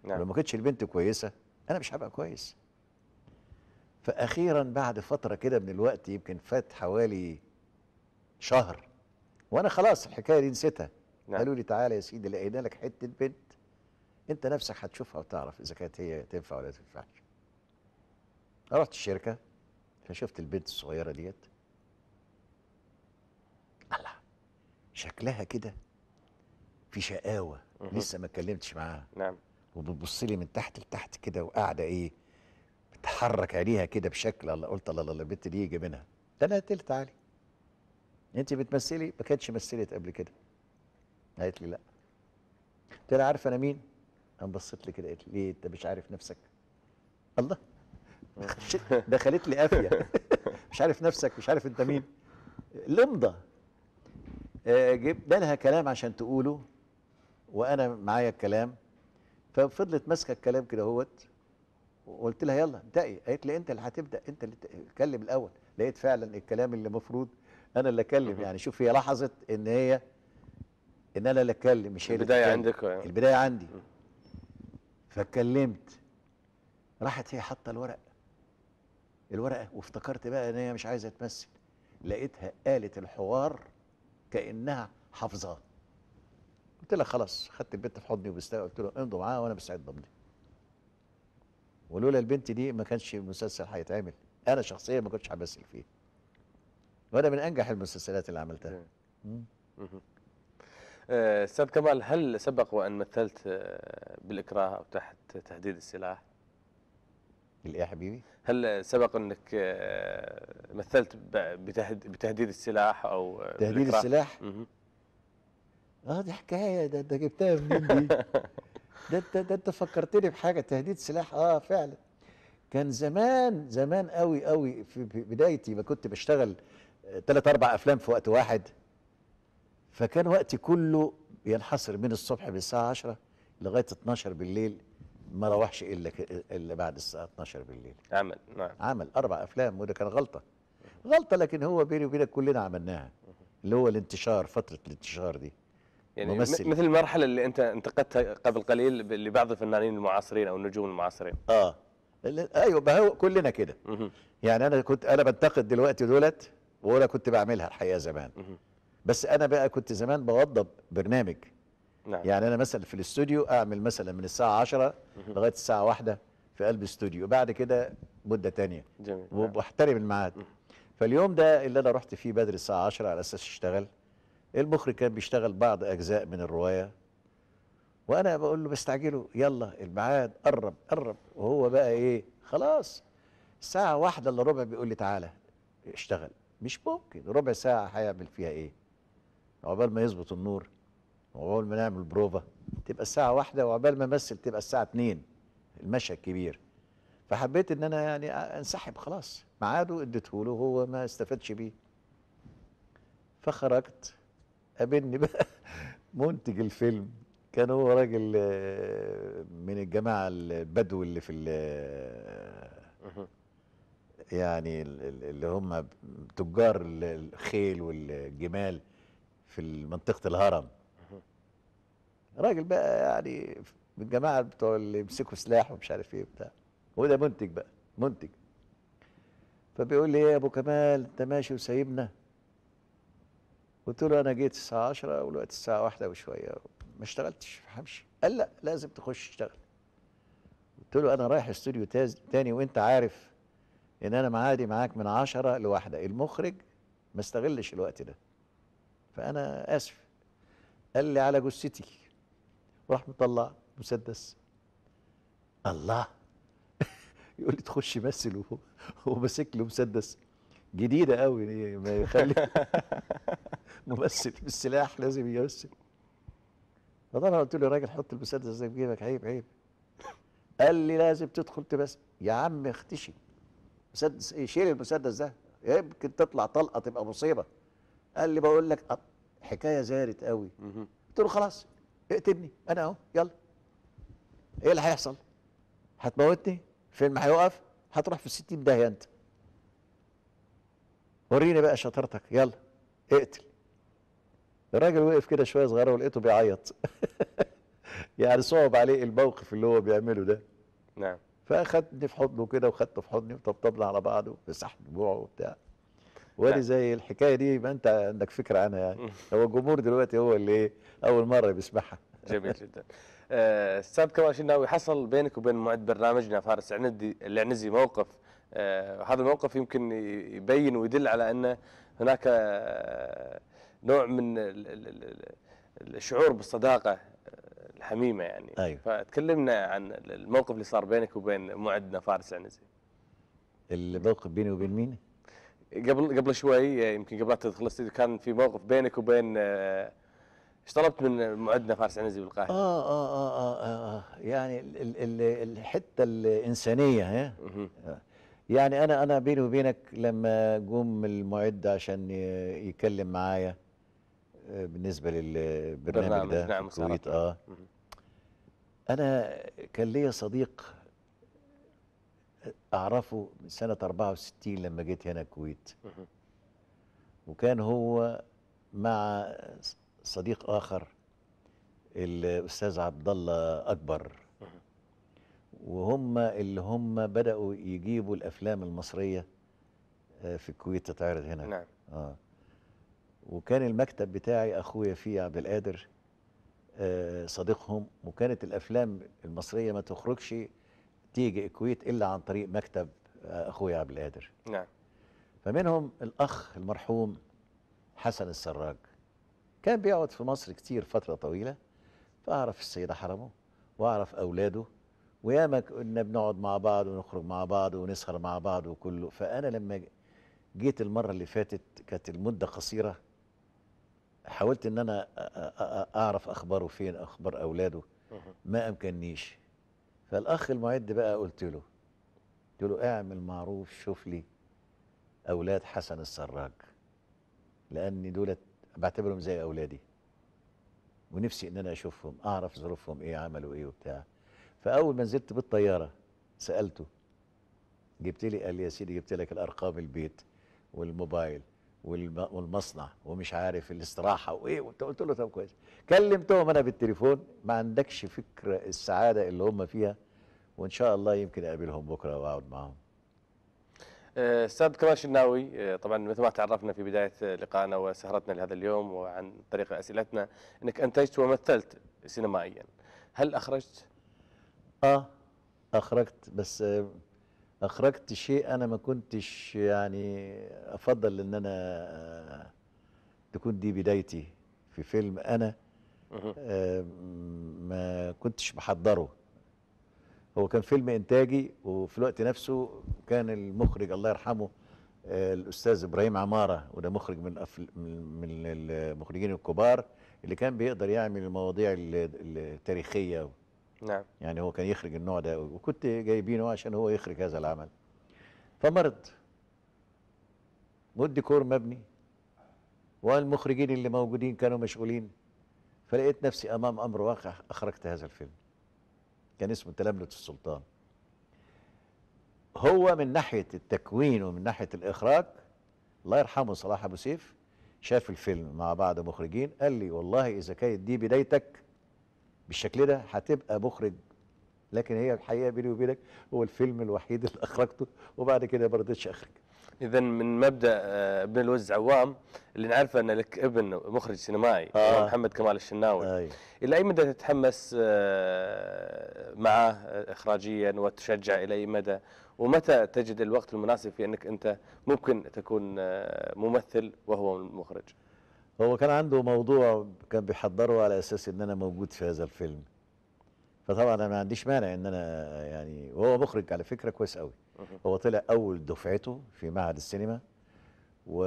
نعم. لو ما كانتش البنت كويسه انا مش هبقى كويس فاخيرا بعد فتره كده من الوقت يمكن فات حوالي شهر وانا خلاص الحكايه دي نسيتها نعم. قالوا لي تعالى يا سيدي لقينا لك حته بنت انت نفسك هتشوفها وتعرف اذا كانت هي تنفع ولا تنفعش رحت الشركه فشفت البنت الصغيره ديت شكلها كده في شقاوه لسه ما اتكلمتش معاها نعم وبتبص لي من تحت لتحت كده وقاعده ايه بتحرك عينيها كده بشكل الله قلت الله الله البت دي يجي منها ده انا قتلت علي انت بتمثلي ما كانتش مثلت قبل كده قالت لي لا قلت لها عارفه انا مين؟ قام بصيت لي كده قالت لي ليه انت مش عارف نفسك؟ الله دخلت لي قافيه مش عارف نفسك مش عارف انت مين؟ لمضه آه، جبنا لها كلام عشان تقوله وانا معايا الكلام ففضلت ماسكه الكلام كده اهوت وقلت لها يلا انتقي قالت لي انت اللي هتبدا انت اللي تكلم الاول لقيت فعلا الكلام اللي المفروض انا اللي اكلم يعني شوف هي لاحظت ان هي ان انا اللي اتكلم مش هي البدايه عندك يعني. البدايه عندي فاتكلمت راحت هي حاطه الورق الورقه وافتكرت بقى ان هي مش عايزه تمثل لقيتها قالت الحوار كانها حافظاه قلت لها خلاص خدت البنت في حضني وبستوى قلت له امضوا معاها وانا مستعد بمضي. ولولا البنت دي ما كانش المسلسل هيتعمل انا شخصيا ما كنتش همثل فيه وانا من انجح المسلسلات اللي عملتها آه، استاذ كمال هل سبق وان مثلت آه، بالاكراه او تحت تهديد السلاح؟ الايه يا حبيبي؟ هل سبق انك آه، مثلت بتهديد السلاح او آه، تهديد السلاح؟ اه دي حكايه ده انت جبتها منين دي؟ ده انت ده انت فكرتني بحاجه تهديد سلاح اه فعلا كان زمان زمان قوي قوي في بدايتي ما كنت بشتغل ثلاث آه، اربع افلام في وقت واحد فكان وقتي كله ينحصر من الصبح من الساعه 10 لغايه 12 بالليل ما روحش الا الا بعد الساعه 12 بالليل عمل نعم عمل اربع افلام وده كان غلطه غلطه لكن هو بيني وبينك كلنا عملناها اللي هو الانتشار فتره الانتشار دي يعني ممثل. مثل المرحله اللي انت انتقدتها قبل قليل لبعض الفنانين المعاصرين او النجوم المعاصرين اه ايوه هو كلنا كده يعني انا كنت انا بنتقد دلوقتي دولت ولا كنت بعملها الحقيقه زمان بس انا بقى كنت زمان بوضب برنامج نعم. يعني انا مثلا في الاستوديو اعمل مثلا من الساعه 10 لغايه الساعه 1 في قلب استوديو بعد كده مده ثانيه جميل وبحترم الميعاد فاليوم ده اللي انا رحت فيه بدري الساعه 10 على اساس اشتغل المخرج كان بيشتغل بعض اجزاء من الروايه وانا بقول له بستعجله يلا الميعاد قرب قرب وهو بقى ايه خلاص الساعه 1 الا ربع بيقول لي تعالى اشتغل مش ممكن ربع ساعه هيعمل فيها ايه عقبال ما يظبط النور وعقبال ما نعمل بروفا تبقى الساعه واحدة وعقبال ما امثل تبقى الساعه 2 المشهد كبير فحبيت ان انا يعني انسحب خلاص ميعاده اديته له هو ما استفادش بيه فخرجت قابلني بقى منتج الفيلم كان هو راجل آه، من الجماعه البدو اللي في يعني اللي هم تجار الخيل والجمال في منطقه الهرم راجل بقى يعني من الجماعه بتوع اللي يمسكوا سلاح ومش عارف ايه وبتاع هو ده منتج بقى منتج فبيقول لي ايه يا ابو كمال انت ماشي وسايبنا قلت له انا جيت الساعه 10 والوقت الساعه واحدة وشويه ما اشتغلتش همشي قال لا لازم تخش تشتغل قلت له انا رايح استوديو تاني وانت عارف ان انا معادي معاك من 10 لواحدة المخرج ما استغلش الوقت ده فانا اسف قال لي على جثتي راح الله مسدس الله يقول لي تخش يمثل وماسك له مسدس جديدة قوي ما يخلي ممثل بالسلاح لازم يمثل فطبعا انا قلت له يا راجل حط المسدس ده في جيبك عيب عيب قال لي لازم تدخل تمثل يا عم اختشي مسدس ايه شيل المسدس ده يمكن تطلع طلقه تبقى مصيبه قال لي بقول لك حكايه زارت قوي قلت له خلاص اقتبني انا اهو يلا ايه اللي هيحصل هتموتني فيلم هيوقف هتروح في الستين داهيه انت وريني بقى شطارتك يلا اقتل الراجل وقف كده شويه صغيره ولقيته بيعيط يعني صعب عليه الموقف اللي هو بيعمله ده نعم فاخدني في حضنه كده وخدته في حضني وطبطبنا على بعض ومسحنا دموعه وبتاع وادي زي الحكايه دي يبقى انت عندك فكره عنها يعني هو الجمهور دلوقتي هو اللي ايه اول مره بيسمعها جميل جدا استاذ آه، كمال الشناوي حصل بينك وبين معد برنامجنا فارس العنزي العنزي موقف آه هذا الموقف يمكن يبين ويدل على ان هناك آه نوع من الشعور بالصداقه آه، الحميمه يعني أيوه. فتكلمنا عن الموقف اللي صار بينك وبين معدنا فارس العنزي الموقف بيني وبين مين؟ قبل قبل شوي يمكن قبل لا تدخل الاستديو كان في موقف بينك وبين ايش آه، طلبت من معدنا فارس عنزي بالقاهره؟ آه, اه اه اه اه يعني الحته الانسانيه آه، يعني انا انا بيني وبينك لما قوم المعد عشان يكلم معايا آه، بالنسبه للبرنامج ده نعم اه انا كان لي صديق اعرفه من سنه 64 لما جيت هنا الكويت وكان هو مع صديق اخر الاستاذ عبد الله اكبر وهم اللي هم بداوا يجيبوا الافلام المصريه آه، في الكويت تتعرض هنا نعم اه وكان المكتب بتاعي اخويا فيه عبد القادر آه، صديقهم وكانت الافلام المصريه ما تخرجش تيجي الكويت الا عن طريق مكتب آه، اخويا عبد القادر نعم فمنهم الاخ المرحوم حسن السراج كان بيقعد في مصر كتير فتره طويله فاعرف السيده حرمه واعرف اولاده وياما كنا بنقعد مع بعض ونخرج مع بعض ونسهر مع بعض وكله فانا لما جيت المره اللي فاتت كانت المده قصيره حاولت ان انا اعرف اخباره فين اخبار اولاده ما امكننيش فالاخ المعد بقى قلت له قلت له اعمل معروف شوف لي اولاد حسن السراج لاني دولت بعتبرهم زي اولادي ونفسي ان انا اشوفهم اعرف ظروفهم ايه عملوا ايه وبتاع فاول ما نزلت بالطياره سالته جبت لي قال لي يا سيدي جبت لك الارقام البيت والموبايل والمصنع ومش عارف الاستراحه وايه قلت له طب كويس كلمتهم انا بالتليفون ما عندكش فكره السعاده اللي هم فيها وان شاء الله يمكن اقابلهم بكره واقعد معاهم آه، استاذ كمال الشناوي آه، طبعا مثل ما تعرفنا في بدايه لقائنا وسهرتنا لهذا اليوم وعن طريق اسئلتنا انك انتجت ومثلت سينمائيا هل اخرجت؟ اه اخرجت بس آه، اخرجت شيء انا ما كنتش يعني افضل ان انا تكون دي بدايتي في فيلم انا ما كنتش بحضره هو كان فيلم انتاجي وفي الوقت نفسه كان المخرج الله يرحمه آه، الاستاذ ابراهيم عماره وده مخرج من أفل من المخرجين الكبار اللي كان بيقدر يعمل المواضيع التاريخيه نعم يعني هو كان يخرج النوع ده وكنت جايبينه عشان هو يخرج هذا العمل فمرض والديكور كور مبني والمخرجين اللي موجودين كانوا مشغولين فلقيت نفسي امام امر واقع اخرجت هذا الفيلم كان اسمه تلملت السلطان هو من ناحيه التكوين ومن ناحيه الاخراج الله يرحمه صلاح ابو سيف شاف الفيلم مع بعض مخرجين قال لي والله اذا كانت دي بدايتك بالشكل ده هتبقى مخرج لكن هي الحقيقه بيني وبينك هو الفيلم الوحيد اللي اخرجته وبعد كده ما رضيتش اخرج اذا من مبدا آه، ابن الوز عوام اللي نعرفه ان لك ابن مخرج سينمائي آه. محمد كمال الشناوي آه. الى اي مدى تتحمس آه، معه آه، اخراجيا وتشجع الى اي مدى ومتى تجد الوقت المناسب في انك انت ممكن تكون ممثل وهو المخرج هو كان عنده موضوع كان بيحضره على اساس ان انا موجود في هذا الفيلم فطبعا انا ما عنديش مانع ان انا يعني وهو مخرج على فكره كويس قوي هو طلع اول دفعته في معهد السينما و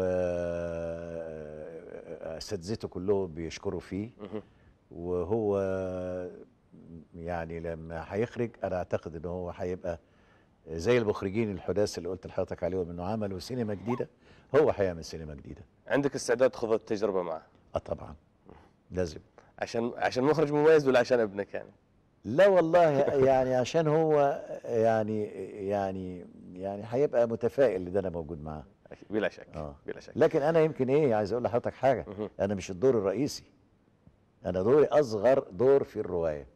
اساتذته كلهم بيشكروا فيه وهو يعني لما هيخرج انا اعتقد ان هو هيبقى زي المخرجين الحداث اللي قلت لحضرتك عليهم انه عملوا سينما جديده هو هيعمل سينما جديده عندك استعداد تخوض التجربه معه اه طبعا لازم عشان عشان مخرج مميز ولا عشان ابنك يعني لا والله يعني عشان هو يعني يعني يعني هيبقى متفائل ده انا موجود معاه بلا شك أوه. بلا شك لكن انا يمكن ايه عايز اقول لحضرتك حاجه انا مش الدور الرئيسي انا دوري اصغر دور في الروايه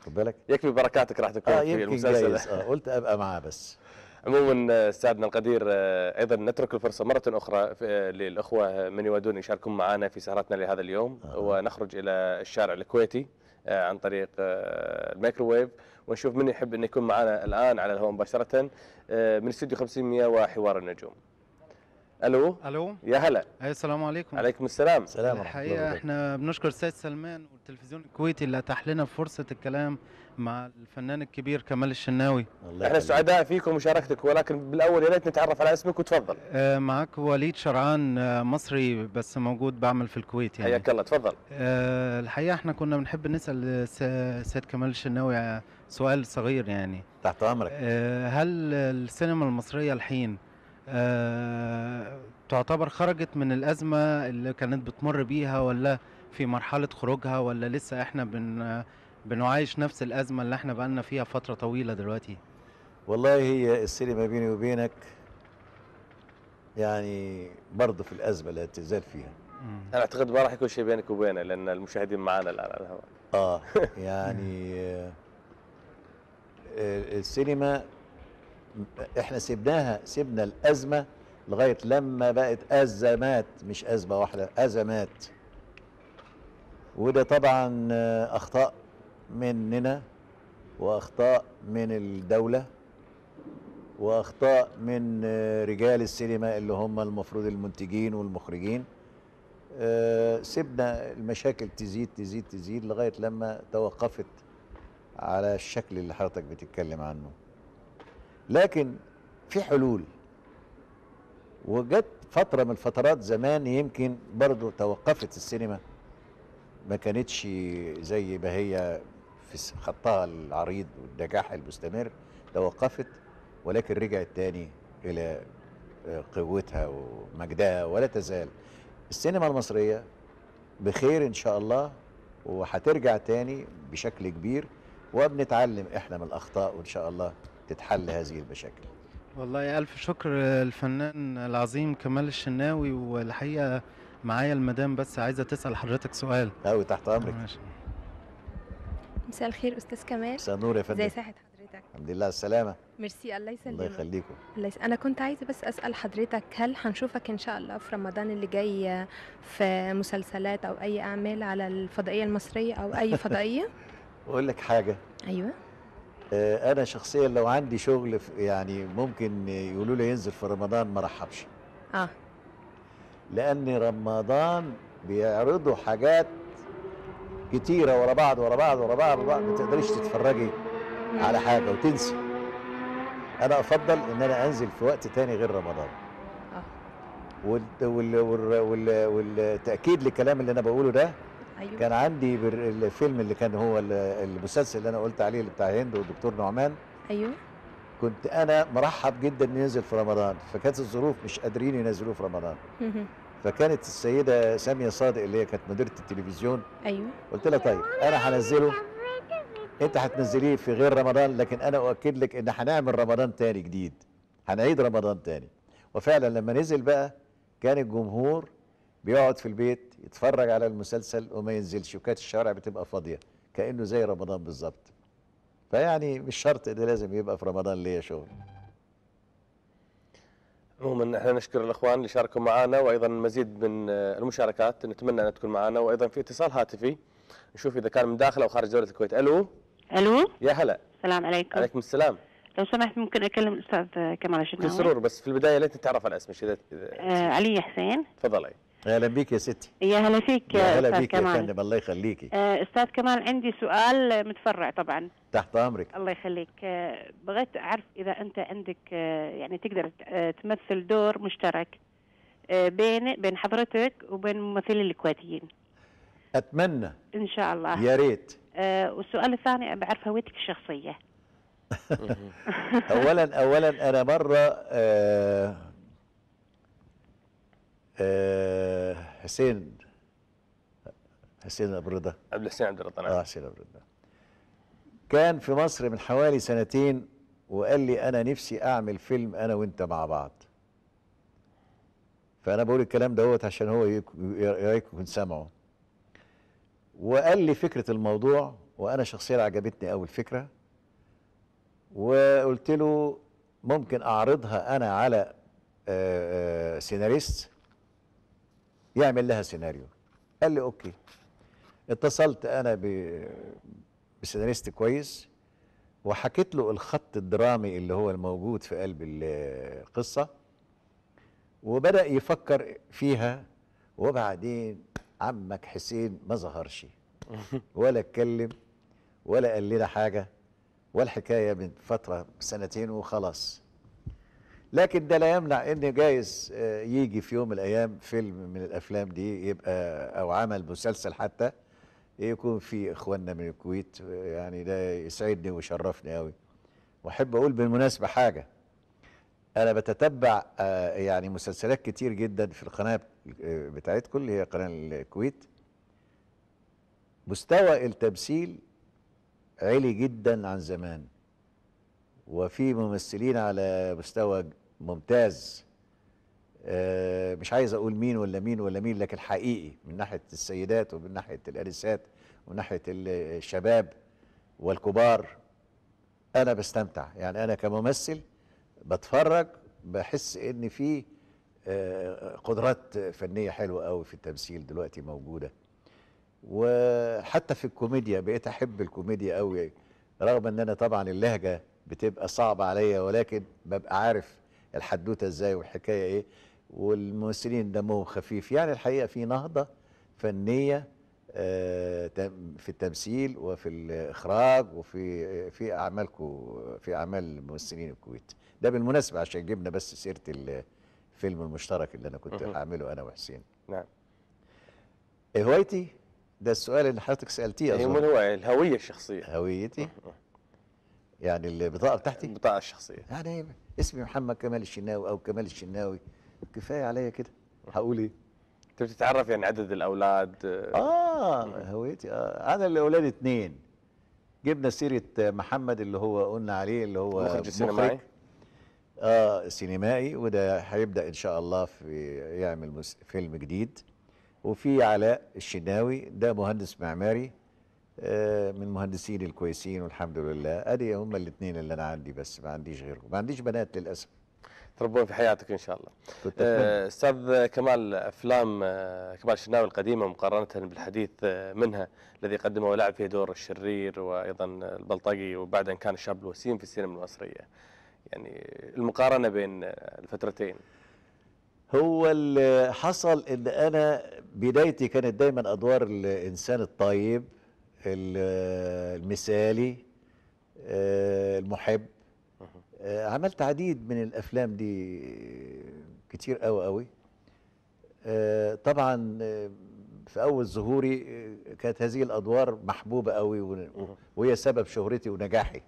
خد بالك يكفي بركاتك راح تكون آه في المسلسل آه قلت ابقى معاه بس عموما استاذنا القدير آه، ايضا نترك الفرصه مره اخرى آه، للاخوه من يودون يشاركون معنا في سهرتنا لهذا اليوم آه. ونخرج الى الشارع الكويتي آه، عن طريق آه، الميكروويف ونشوف من يحب انه يكون معنا الان على الهواء مباشره آه، من استوديو 500 وحوار النجوم. الو الو يا هلا السلام عليكم عليكم السلام السلام الحقيقه احنا بنشكر السيد سلمان والتلفزيون الكويتي اللي اتاح لنا فرصه الكلام مع الفنان الكبير كمال الشناوي الله احنا سعداء فيكم ومشاركتك ولكن بالاول يا ريت نتعرف على اسمك وتفضل آه معك وليد شرعان آه مصري بس موجود بعمل في الكويت يعني حياك الله تفضل آه الحقيقه احنا كنا بنحب نسال آه، سيد كمال الشناوي آه، سؤال صغير يعني تحت امرك آه هل السينما المصريه الحين آه تعتبر خرجت من الازمه اللي كانت بتمر بيها ولا في مرحله خروجها ولا لسه احنا بن بنعايش نفس الازمه اللي احنا بقالنا فيها فتره طويله دلوقتي والله هي السينما بيني وبينك يعني برضه في الازمه اللي هتزال فيها انا اعتقد ما راح يكون شيء بينك وبينه لان المشاهدين معانا الان على الهواء اه يعني آه، السينما احنا سيبناها سيبنا الازمه لغايه لما بقت ازمات مش ازمه واحده ازمات وده طبعا آه، اخطاء مننا واخطاء من الدوله واخطاء من رجال السينما اللي هم المفروض المنتجين والمخرجين سبنا آه، سيبنا المشاكل تزيد تزيد تزيد لغايه لما توقفت على الشكل اللي حضرتك بتتكلم عنه لكن في حلول وجت فتره من الفترات زمان يمكن برضو توقفت السينما ما كانتش زي ما هي في خطها العريض والنجاح المستمر توقفت ولكن رجعت تاني إلى آه، قوتها ومجدها ولا تزال السينما المصرية بخير إن شاء الله وهترجع تاني بشكل كبير وبنتعلم إحنا من الأخطاء وإن شاء الله تتحل هذه المشاكل والله ألف شكر الفنان العظيم كمال الشناوي والحقيقة معايا المدام بس عايزة تسأل حضرتك سؤال أوي تحت أمرك ماشي. مساء الخير استاذ كمال مساء النور يا فندم ازي صحه حضرتك الحمد لله على السلامه ميرسي الله يسلمك الله يخليكم الله انا كنت عايزه بس اسال حضرتك هل هنشوفك ان شاء الله في رمضان اللي جاي في مسلسلات او اي اعمال على الفضائيه المصريه او اي فضائيه اقول لك حاجه ايوه آه، انا شخصيا لو عندي شغل يعني ممكن يقولوا لي ينزل في رمضان ما رحبش اه لان رمضان بيعرضوا حاجات كتيره ورا بعض ورا بعض ورا بعض ورا بعض ما تقدريش تتفرجي على حاجه وتنسي انا افضل ان انا انزل في وقت تاني غير رمضان آه. والتاكيد للكلام اللي انا بقوله ده أيوة. كان عندي الفيلم اللي كان هو المسلسل اللي انا قلت عليه اللي بتاع هند والدكتور نعمان ايوه كنت انا مرحب جدا انه ينزل في رمضان فكانت الظروف مش قادرين ينزلوه في رمضان فكانت السيده ساميه صادق اللي هي كانت مديره التلفزيون ايوه قلت لها طيب انا هنزله انت هتنزليه في غير رمضان لكن انا اؤكد لك ان هنعمل رمضان تاني جديد هنعيد رمضان تاني وفعلا لما نزل بقى كان الجمهور بيقعد في البيت يتفرج على المسلسل وما ينزلش وكانت الشوارع بتبقى فاضيه كانه زي رمضان بالظبط فيعني مش شرط ده لازم يبقى في رمضان ليا شغل عموما احنا نشكر الاخوان اللي شاركوا معنا وايضا مزيد من آه، المشاركات نتمنى انها تكون معنا وايضا في اتصال هاتفي نشوف اذا كان من داخل او خارج دوله الكويت الو الو يا هلا السلام عليكم عليكم السلام لو سمحت ممكن اكلم الاستاذ آه، كمال الشناوي بسرور بس في البدايه ليت تعرف على اسمك اذا آه علي حسين تفضلي اهلا بيك يا ستي يا هلا فيك يا هلا بيك كمال. يا فندم الله يخليكي آه، استاذ كمال عندي سؤال متفرع طبعا تحت امرك الله يخليك آه، بغيت اعرف اذا انت عندك آه، يعني تقدر تمثل دور مشترك بين بين حضرتك وبين الممثلين الكويتيين اتمنى ان شاء الله يا ريت والسؤال الثاني ابي اعرف هويتك الشخصيه اولا اولا انا مره آه، حسين حسين ابو رضا قبل حسين عبد الرضا نعم. اه حسين ابو رضا كان في مصر من حوالي سنتين وقال لي انا نفسي اعمل فيلم انا وانت مع بعض فانا بقول الكلام دوت عشان هو يكون سامعه وقال لي فكره الموضوع وانا شخصيا عجبتني قوي الفكره وقلت له ممكن اعرضها انا على آه، آه، سيناريست يعمل لها سيناريو قال لي اوكي اتصلت انا بسيناريست كويس وحكيت له الخط الدرامي اللي هو الموجود في قلب القصه وبدا يفكر فيها وبعدين عمك حسين ما ظهرش ولا اتكلم ولا قال لنا حاجه والحكايه من فتره سنتين وخلاص لكن ده لا يمنع ان جايز آه، يجي في يوم من الايام فيلم من الافلام دي يبقى او عمل مسلسل حتى يكون في اخواننا من الكويت يعني ده يسعدني ويشرفني قوي واحب اقول بالمناسبه حاجه انا بتتبع آه، يعني مسلسلات كتير جدا في القناه آه، بتاعتكم اللي هي قناه الكويت مستوى التمثيل عالي جدا عن زمان وفي ممثلين على مستوى ممتاز آه، مش عايز اقول مين ولا مين ولا مين لكن حقيقي من ناحيه السيدات ومن ناحيه الاريسات ومن ناحيه الشباب والكبار انا بستمتع يعني انا كممثل بتفرج بحس ان في آه، قدرات فنيه حلوه قوي في التمثيل دلوقتي موجوده وحتى في الكوميديا بقيت احب الكوميديا قوي رغم ان انا طبعا اللهجه بتبقى صعبه عليا ولكن ببقى عارف الحدوته ازاي والحكايه ايه والممثلين دمهم خفيف يعني الحقيقه في نهضه فنيه آه، في التمثيل وفي الاخراج وفي في اعمالكم في اعمال الممثلين الكويت ده بالمناسبه عشان جبنا بس سيره الفيلم المشترك اللي انا كنت هعمله انا وحسين نعم إيه، هوايتي ده السؤال اللي حضرتك سالتيه إيه، اظن من هو الهويه الشخصيه هويتي يعني البطاقه بتاعتي البطاقه الشخصيه يعني اسمي محمد كمال الشناوي او كمال الشناوي كفايه عليا كده هقول ايه انت بتتعرف يعني عدد الاولاد اه هويتي اه انا الاولاد اثنين جبنا سيره محمد اللي هو قلنا عليه اللي هو مخرج سينمائي اه سينمائي وده هيبدا ان شاء الله في يعمل فيلم جديد وفي علاء الشناوي ده مهندس معماري آه، من مهندسين الكويسين والحمد لله ادي هم الاثنين اللي انا عندي بس ما عنديش غيرهم ما عنديش بنات للاسف تربون في حياتك ان شاء الله آه، استاذ كمال افلام آه، كمال الشناوي القديمه مقارنه بالحديث منها الذي قدمه ولعب فيه دور الشرير وايضا البلطجي وبعد ان كان الشاب الوسيم في السينما المصريه يعني المقارنه بين الفترتين هو اللي حصل ان انا بدايتي كانت دايما ادوار الانسان الطيب المثالي آه، المحب آه، عملت عديد من الافلام دي كتير قوي قوي آه، طبعا في اول ظهوري كانت هذه الادوار محبوبه قوي وهي سبب شهرتي ونجاحي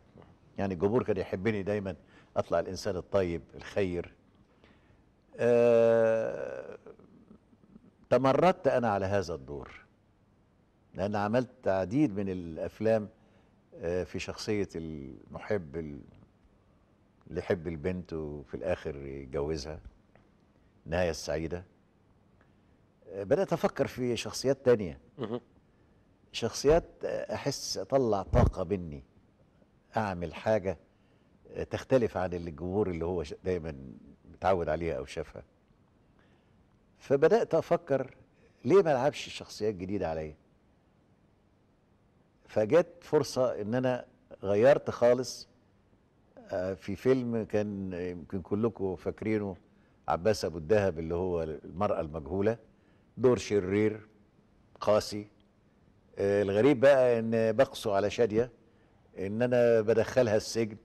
يعني الجمهور كان يحبني دايما اطلع الانسان الطيب الخير تمردت انا على هذا الدور لأن عملت عديد من الأفلام آه، في شخصية المحب اللي يحب البنت وفي الآخر يتجوزها نهاية السعيدة آه، بدأت أفكر في شخصيات تانية شخصيات آه، أحس أطلع طاقة مني أعمل حاجة تختلف عن اللي الجمهور اللي هو دايما متعود عليها أو شافها فبدأت أفكر ليه ما ألعبش الشخصيات الجديدة عليا فجت فرصه ان انا غيرت خالص آه، في فيلم كان يمكن كلكم فاكرينه عباس ابو الدهب اللي هو المراه المجهوله دور شرير قاسي آه، الغريب بقى ان بقسو على شاديه ان انا بدخلها السجن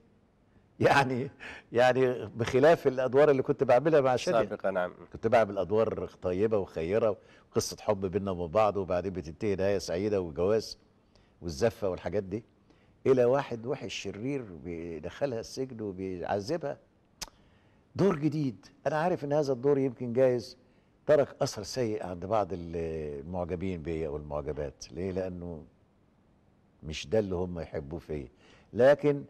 يعني يعني بخلاف الادوار اللي كنت بعملها مع شاديه سابقا نعم كنت بعمل ادوار طيبه وخيره وقصه حب بينا وبين بعض وبعدين بتنتهي نهايه سعيده وجواز والزفه والحاجات دي الى واحد وحش شرير بيدخلها السجن وبيعذبها دور جديد انا عارف ان هذا الدور يمكن جايز ترك اثر سيء عند بعض المعجبين بيا والمعجبات ليه لانه مش ده اللي هم يحبوه فيا لكن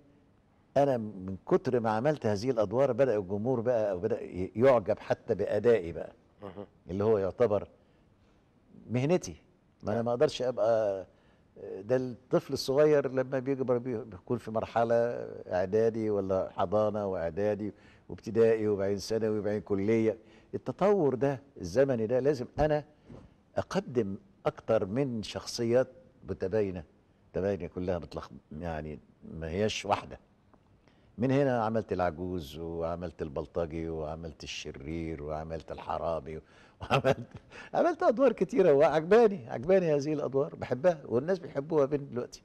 انا من كتر ما عملت هذه الادوار بدا الجمهور بقى بدا يعجب حتى بادائي بقى اللي هو يعتبر مهنتي ما انا نعم. ما اقدرش ابقى ده الطفل الصغير لما بيكبر بيكون في مرحله اعدادي ولا حضانه واعدادي وابتدائي وبعدين ثانوي وبعدين كليه التطور ده الزمني ده لازم انا اقدم اكتر من شخصيات متباينه متباينه كلها متلخبطة يعني ما هياش واحده من هنا عملت العجوز وعملت البلطجي وعملت الشرير وعملت الحرامي عملت عملت ادوار كتيره وعجباني عجباني هذه الادوار بحبها والناس بيحبوها بين دلوقتي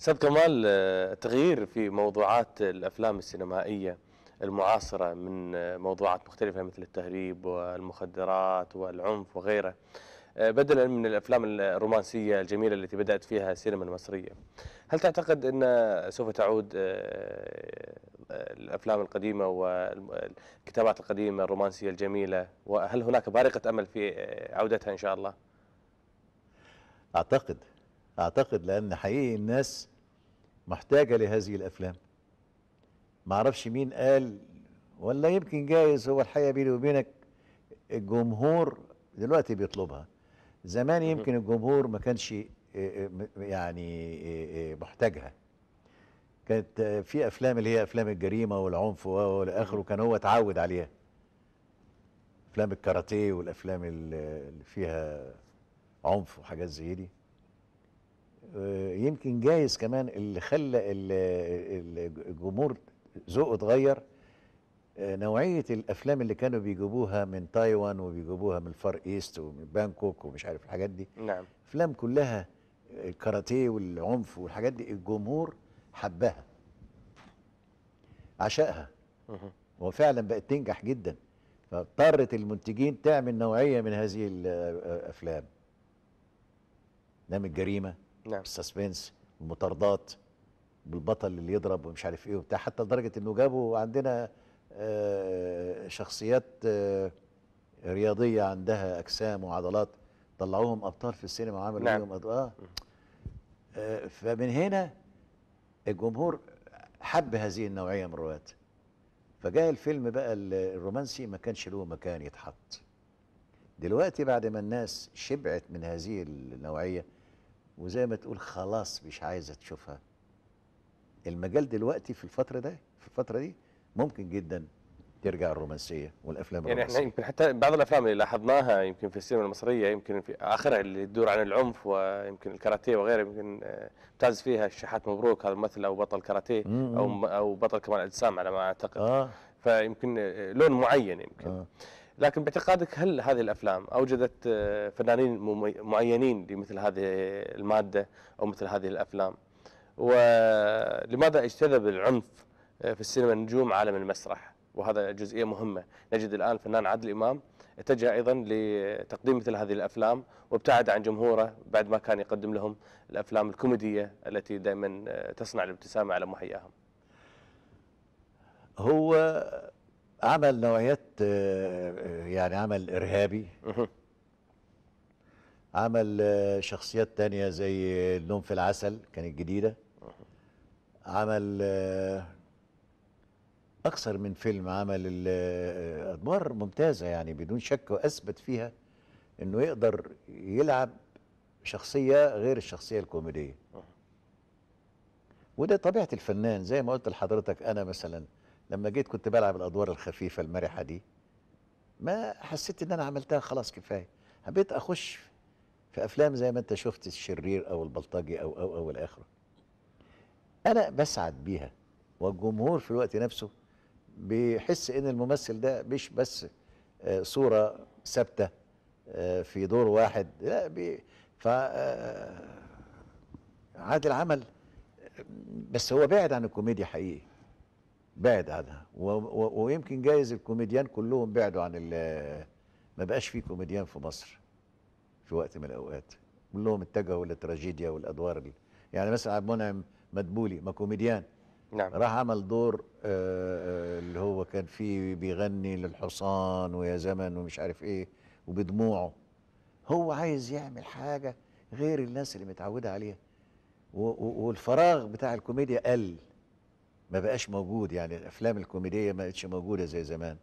استاذ كمال آه، تغيير في موضوعات الافلام السينمائيه المعاصره من آه، موضوعات مختلفه مثل التهريب والمخدرات والعنف وغيره آه، بدلا من الافلام الرومانسيه الجميله التي بدات فيها السينما المصريه هل تعتقد ان سوف تعود آه، آه، الافلام القديمه والكتابات القديمه الرومانسيه الجميله وهل هناك بارقه امل في عودتها ان شاء الله اعتقد اعتقد لان حقيقي الناس محتاجه لهذه الافلام ما اعرفش مين قال ولا يمكن جايز هو الحقيقه بيني وبينك الجمهور دلوقتي بيطلبها زمان يمكن الجمهور ما كانش آه، آه، يعني آه، محتاجها كانت في افلام اللي هي افلام الجريمه والعنف والاخر اخره كان هو اتعود عليها افلام الكاراتيه والافلام اللي فيها عنف وحاجات زي دي يمكن جايز كمان اللي خلى الجمهور ذوقه اتغير آه، نوعيه الافلام اللي كانوا بيجيبوها من تايوان وبيجيبوها من الفار ايست ومن بانكوك ومش عارف الحاجات دي نعم افلام كلها آه، الكاراتيه والعنف والحاجات دي الجمهور حبها عشقها وفعلا بقت تنجح جدا فاضطرت المنتجين تعمل نوعيه من هذه الافلام آه، نام الجريمه نعم السسبنس المطاردات بالبطل اللي يضرب ومش عارف ايه وبتاع حتى لدرجه انه جابوا عندنا آه، شخصيات آه، رياضيه عندها اجسام وعضلات طلعوهم ابطال في السينما وعملوا نعم. لهم آه. اه فمن هنا الجمهور حب هذه النوعيه من الروايات فجاء الفيلم بقى الرومانسي ما كانش له مكان يتحط دلوقتي بعد ما الناس شبعت من هذه النوعيه وزي ما تقول خلاص مش عايزه تشوفها المجال دلوقتي في الفتره ده في الفتره دي ممكن جدا ترجع الرومانسيه والافلام يعني الرومانسية. احنا يمكن حتى بعض الافلام اللي لاحظناها يمكن في السينما المصريه يمكن في اخرها اللي تدور عن العنف ويمكن الكاراتيه وغيره يمكن آه، ممتاز فيها الشحات مبروك هذا ممثل او بطل كاراتيه او او بطل كمان اجسام على ما اعتقد آه. فيمكن آه، لون معين يمكن آه. لكن باعتقادك هل هذه الافلام اوجدت آه، فنانين معينين لمثل هذه الماده او مثل هذه الافلام ولماذا اجتذب العنف في السينما نجوم عالم المسرح وهذا جزئيه مهمه نجد الان الفنان عادل امام اتجه ايضا لتقديم مثل هذه الافلام وابتعد عن جمهوره بعد ما كان يقدم لهم الافلام الكوميديه التي دائما تصنع الابتسامه على محياهم. هو عمل نوعيات يعني عمل ارهابي عمل شخصيات تانية زي النوم في العسل كانت جديدة عمل اكثر من فيلم عمل ادوار ممتازه يعني بدون شك واثبت فيها انه يقدر يلعب شخصيه غير الشخصيه الكوميديه وده طبيعه الفنان زي ما قلت لحضرتك انا مثلا لما جيت كنت بلعب الادوار الخفيفه المرحه دي ما حسيت ان انا عملتها خلاص كفايه حبيت اخش في افلام زي ما انت شفت الشرير او البلطجي او او او الاخره انا بسعد بيها والجمهور في الوقت نفسه بيحس ان الممثل ده مش بس آه، صوره ثابته آه، في دور واحد لا بي ف آه، عادل عمل بس هو بعد عن الكوميديا حقيقي بعد عنها ويمكن جايز الكوميديان كلهم بعدوا عن ما بقاش في كوميديان في مصر في وقت من الاوقات كلهم اتجهوا للتراجيديا والادوار اللي يعني مثلا عبد المنعم مدبولي ما كوميديان نعم. راح عمل دور آه، آه، اللي هو كان فيه بيغني للحصان ويا زمن ومش عارف ايه وبدموعه هو عايز يعمل حاجه غير الناس اللي متعوده عليها والفراغ بتاع الكوميديا قل ما بقاش موجود يعني الافلام الكوميديه ما بقتش موجوده زي زمان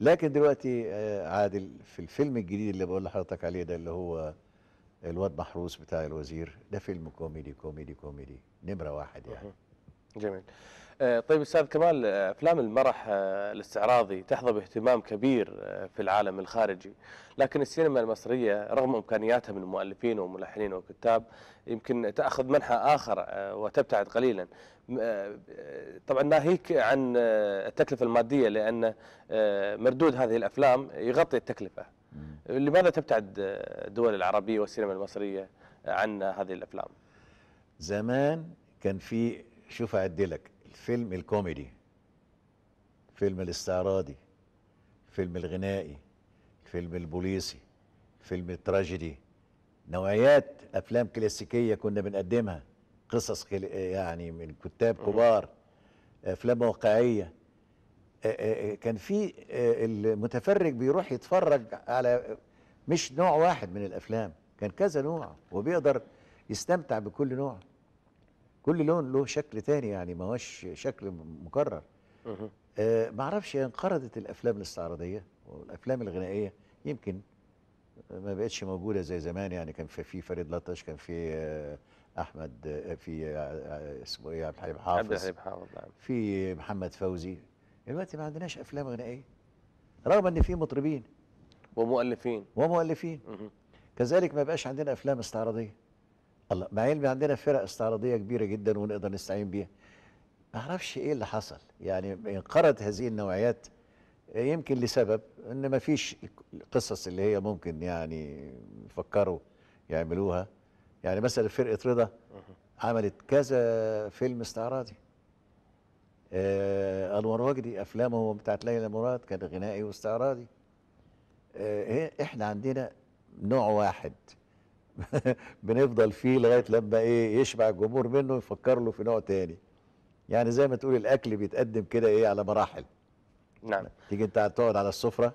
لكن دلوقتي آه، عادل في الفيلم الجديد اللي بقول لحضرتك عليه ده اللي هو الواد محروس بتاع الوزير ده فيلم كوميدي كوميدي كوميدي نمره واحد يعني جميل آه، طيب استاذ كمال آه، افلام المرح آه، الاستعراضي تحظى باهتمام كبير في العالم الخارجي، لكن السينما المصريه رغم امكانياتها من مؤلفين وملحنين وكتاب يمكن تاخذ منحى اخر وتبتعد قليلا. طبعا ناهيك عن التكلفه الماديه لان مردود هذه الافلام يغطي التكلفه. لماذا تبتعد الدول العربيه والسينما المصريه عن هذه الافلام؟ زمان كان في شوف لك الفيلم الكوميدي الفيلم الاستعراضي الفيلم الغنائي الفيلم البوليسي الفيلم التراجيدي نوعيات افلام كلاسيكيه كنا بنقدمها قصص يعني من كتاب كبار افلام واقعيه كان في المتفرج بيروح يتفرج على مش نوع واحد من الافلام كان كذا نوع وبيقدر يستمتع بكل نوع كل لون له شكل تاني يعني ما هوش شكل مكرر آه ما اعرفش انقرضت الافلام الاستعراضيه والافلام الغنائيه يمكن ما بقتش موجوده زي زمان يعني كان في, في فريد لطش كان في آه احمد آه في آه،, آه اسمه ايه عبد الحليم حافظ عبد الحليم حافظ نعم في محمد فوزي دلوقتي ما عندناش افلام غنائيه رغم ان في مطربين ومؤلفين ومؤلفين كذلك ما بقاش عندنا افلام استعراضيه الله مع علمي عندنا فرق استعراضيه كبيره جدا ونقدر نستعين بيها ما اعرفش ايه اللي حصل يعني انقرضت هذه النوعيات يمكن لسبب ان ما فيش القصص اللي هي ممكن يعني يفكروا يعملوها يعني مثلا فرقه رضا عملت كذا فيلم استعراضي آه انور وجدي افلامه بتاعت ليلى مراد كان غنائي واستعراضي آه إيه، احنا عندنا نوع واحد بنفضل فيه لغايه لما ايه يشبع الجمهور منه يفكر له في نوع تاني يعني زي ما تقول الاكل بيتقدم كده ايه على مراحل نعم تيجي انت تقعد على السفره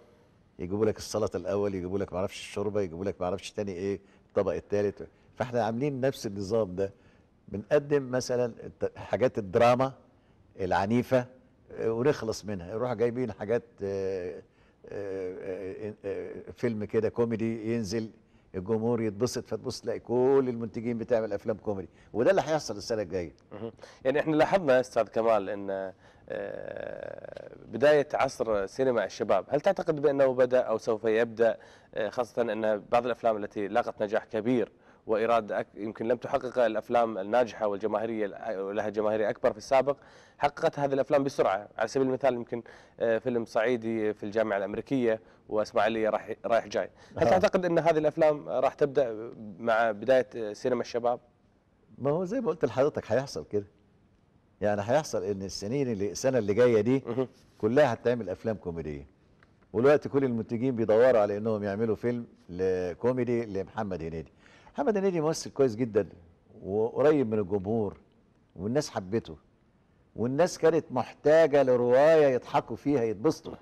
يجيبوا لك السلطه الاول يجيبوا لك معرفش الشوربه يجيبوا لك معرفش تاني ايه الطبق الثالث فاحنا عاملين نفس النظام ده بنقدم مثلا حاجات الدراما العنيفه آه، ونخلص منها نروح جايبين حاجات آه، آه، فيلم كده كوميدي ينزل الجمهور يتبسط فتبص تلاقي كل المنتجين بتعمل افلام كوميدي وده اللي هيحصل السنه الجايه يعني احنا لاحظنا استاذ كمال ان آه، بدايه عصر سينما الشباب هل تعتقد بانه بدا او سوف يبدا آه، خاصه ان بعض الافلام التي لاقت نجاح كبير وإيراد يمكن لم تحقق الأفلام الناجحة والجماهيرية لها جماهيرية أكبر في السابق حققت هذه الأفلام بسرعة على سبيل المثال يمكن آه، فيلم صعيدي في الجامعة الأمريكية وإسماعيلية رايح, رايح جاي هل آه. تعتقد أن هذه الأفلام راح تبدأ مع بداية سينما الشباب؟ ما هو زي ما قلت لحضرتك هيحصل كده يعني هيحصل ان السنين اللي السنه اللي جايه دي كلها هتعمل افلام كوميديه والوقت كل المنتجين بيدوروا على انهم يعملوا فيلم كوميدي لمحمد هنيدي محمد هنيدي ممثل كويس جدا وقريب من الجمهور والناس حبته والناس كانت محتاجه لروايه يضحكوا فيها يتبسطوا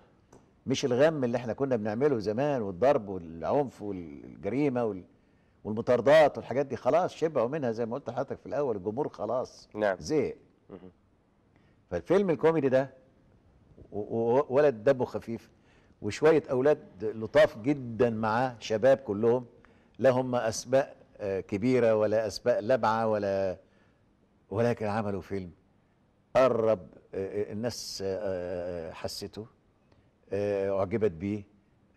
مش الغم اللي احنا كنا بنعمله زمان والضرب والعنف والجريمه وال... والمطاردات والحاجات دي خلاص شبعوا منها زي ما قلت لحضرتك في الاول الجمهور خلاص نعم زهق فالفيلم الكوميدي ده وولد دبه خفيف وشويه اولاد لطاف جدا معاه شباب كلهم لهم اسماء كبيرة ولا أسباق لبعة ولا ولكن عملوا فيلم قرب آه، آه، الناس آه، حسته أعجبت بيه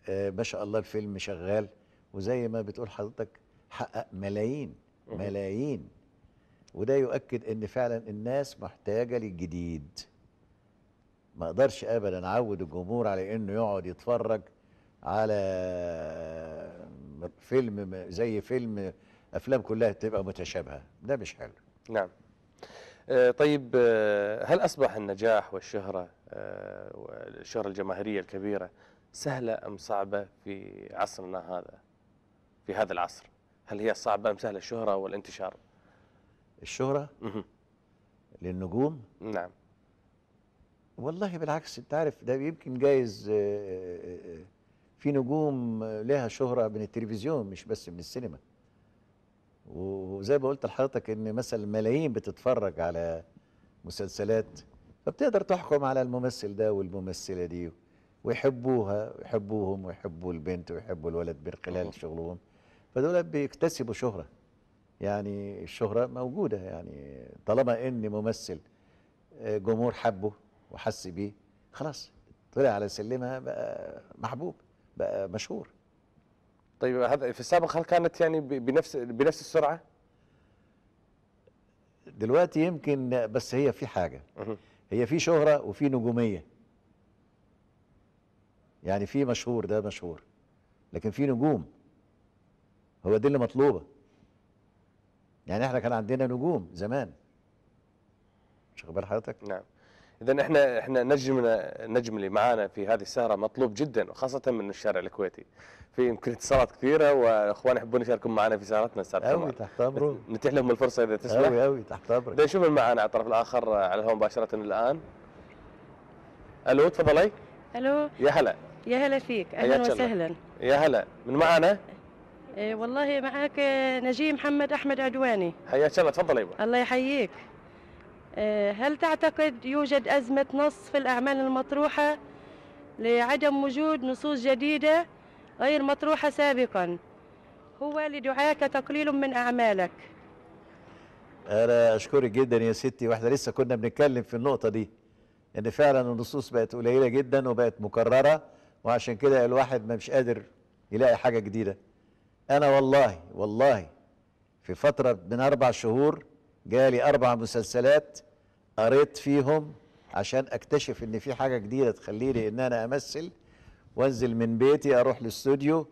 ما شاء الله الفيلم شغال وزي ما بتقول حضرتك حقق ملايين ملايين وده يؤكد ان فعلا الناس محتاجه للجديد ما اقدرش ابدا اعود الجمهور على انه يقعد يتفرج على فيلم زي فيلم افلام كلها تبقى متشابهه ده مش حلو نعم آه، طيب آه، هل اصبح النجاح والشهره آه، والشهره الجماهيريه الكبيره سهله ام صعبه في عصرنا هذا في هذا العصر هل هي صعبه ام سهله الشهره والانتشار الشهره للنجوم نعم والله بالعكس انت عارف ده يمكن جايز في نجوم لها شهره من التلفزيون مش بس من السينما وزي ما قلت لحضرتك ان مثلا ملايين بتتفرج على مسلسلات فبتقدر تحكم على الممثل ده والممثله دي ويحبوها ويحبوهم ويحبوا البنت ويحبوا الولد من خلال شغلهم فدول بيكتسبوا شهره يعني الشهره موجوده يعني طالما ان ممثل آه، جمهور حبه وحس بيه خلاص طلع على سلمها بقى محبوب بقى مشهور طيب هذا في السابق هل كانت يعني بنفس بنفس السرعه؟ دلوقتي يمكن بس هي في حاجه هي في شهره وفي نجوميه يعني في مشهور ده مشهور لكن في نجوم هو دي اللي مطلوبه يعني احنا كان عندنا نجوم زمان مش اخبار حضرتك نعم اذا احنا احنا نجمنا نجم اللي معانا في هذه السهره مطلوب جدا وخاصه من الشارع الكويتي في يمكن اتصالات كثيره واخوان يحبون يشاركون معنا في سهرتنا الساعه قوي تحت امرك نتيح لهم الفرصه اذا تسمح قوي قوي تحت امرك نشوف معنا على الطرف الاخر على الهواء مباشره الان الو تفضلي الو يا هلا يا هلا فيك اهلا وسهلا يا هلا من معانا؟ إيه والله معك نجيب محمد احمد عدواني حياك الله تفضلي أيوة. الله يحييك إيه، هل تعتقد يوجد ازمه نص في الاعمال المطروحه لعدم وجود نصوص جديده غير مطروحة سابقا هو لدعاك تقليل من أعمالك أنا أشكرك جدا يا ستي وإحنا لسه كنا بنتكلم في النقطة دي إن فعلا النصوص بقت قليلة جدا وبقت مكررة وعشان كده الواحد ما مش قادر يلاقي حاجة جديدة أنا والله والله في فترة من أربع شهور جالي أربع مسلسلات قريت فيهم عشان أكتشف إن في حاجة جديدة تخليني إن أنا أمثل وانزل من بيتي اروح للاستوديو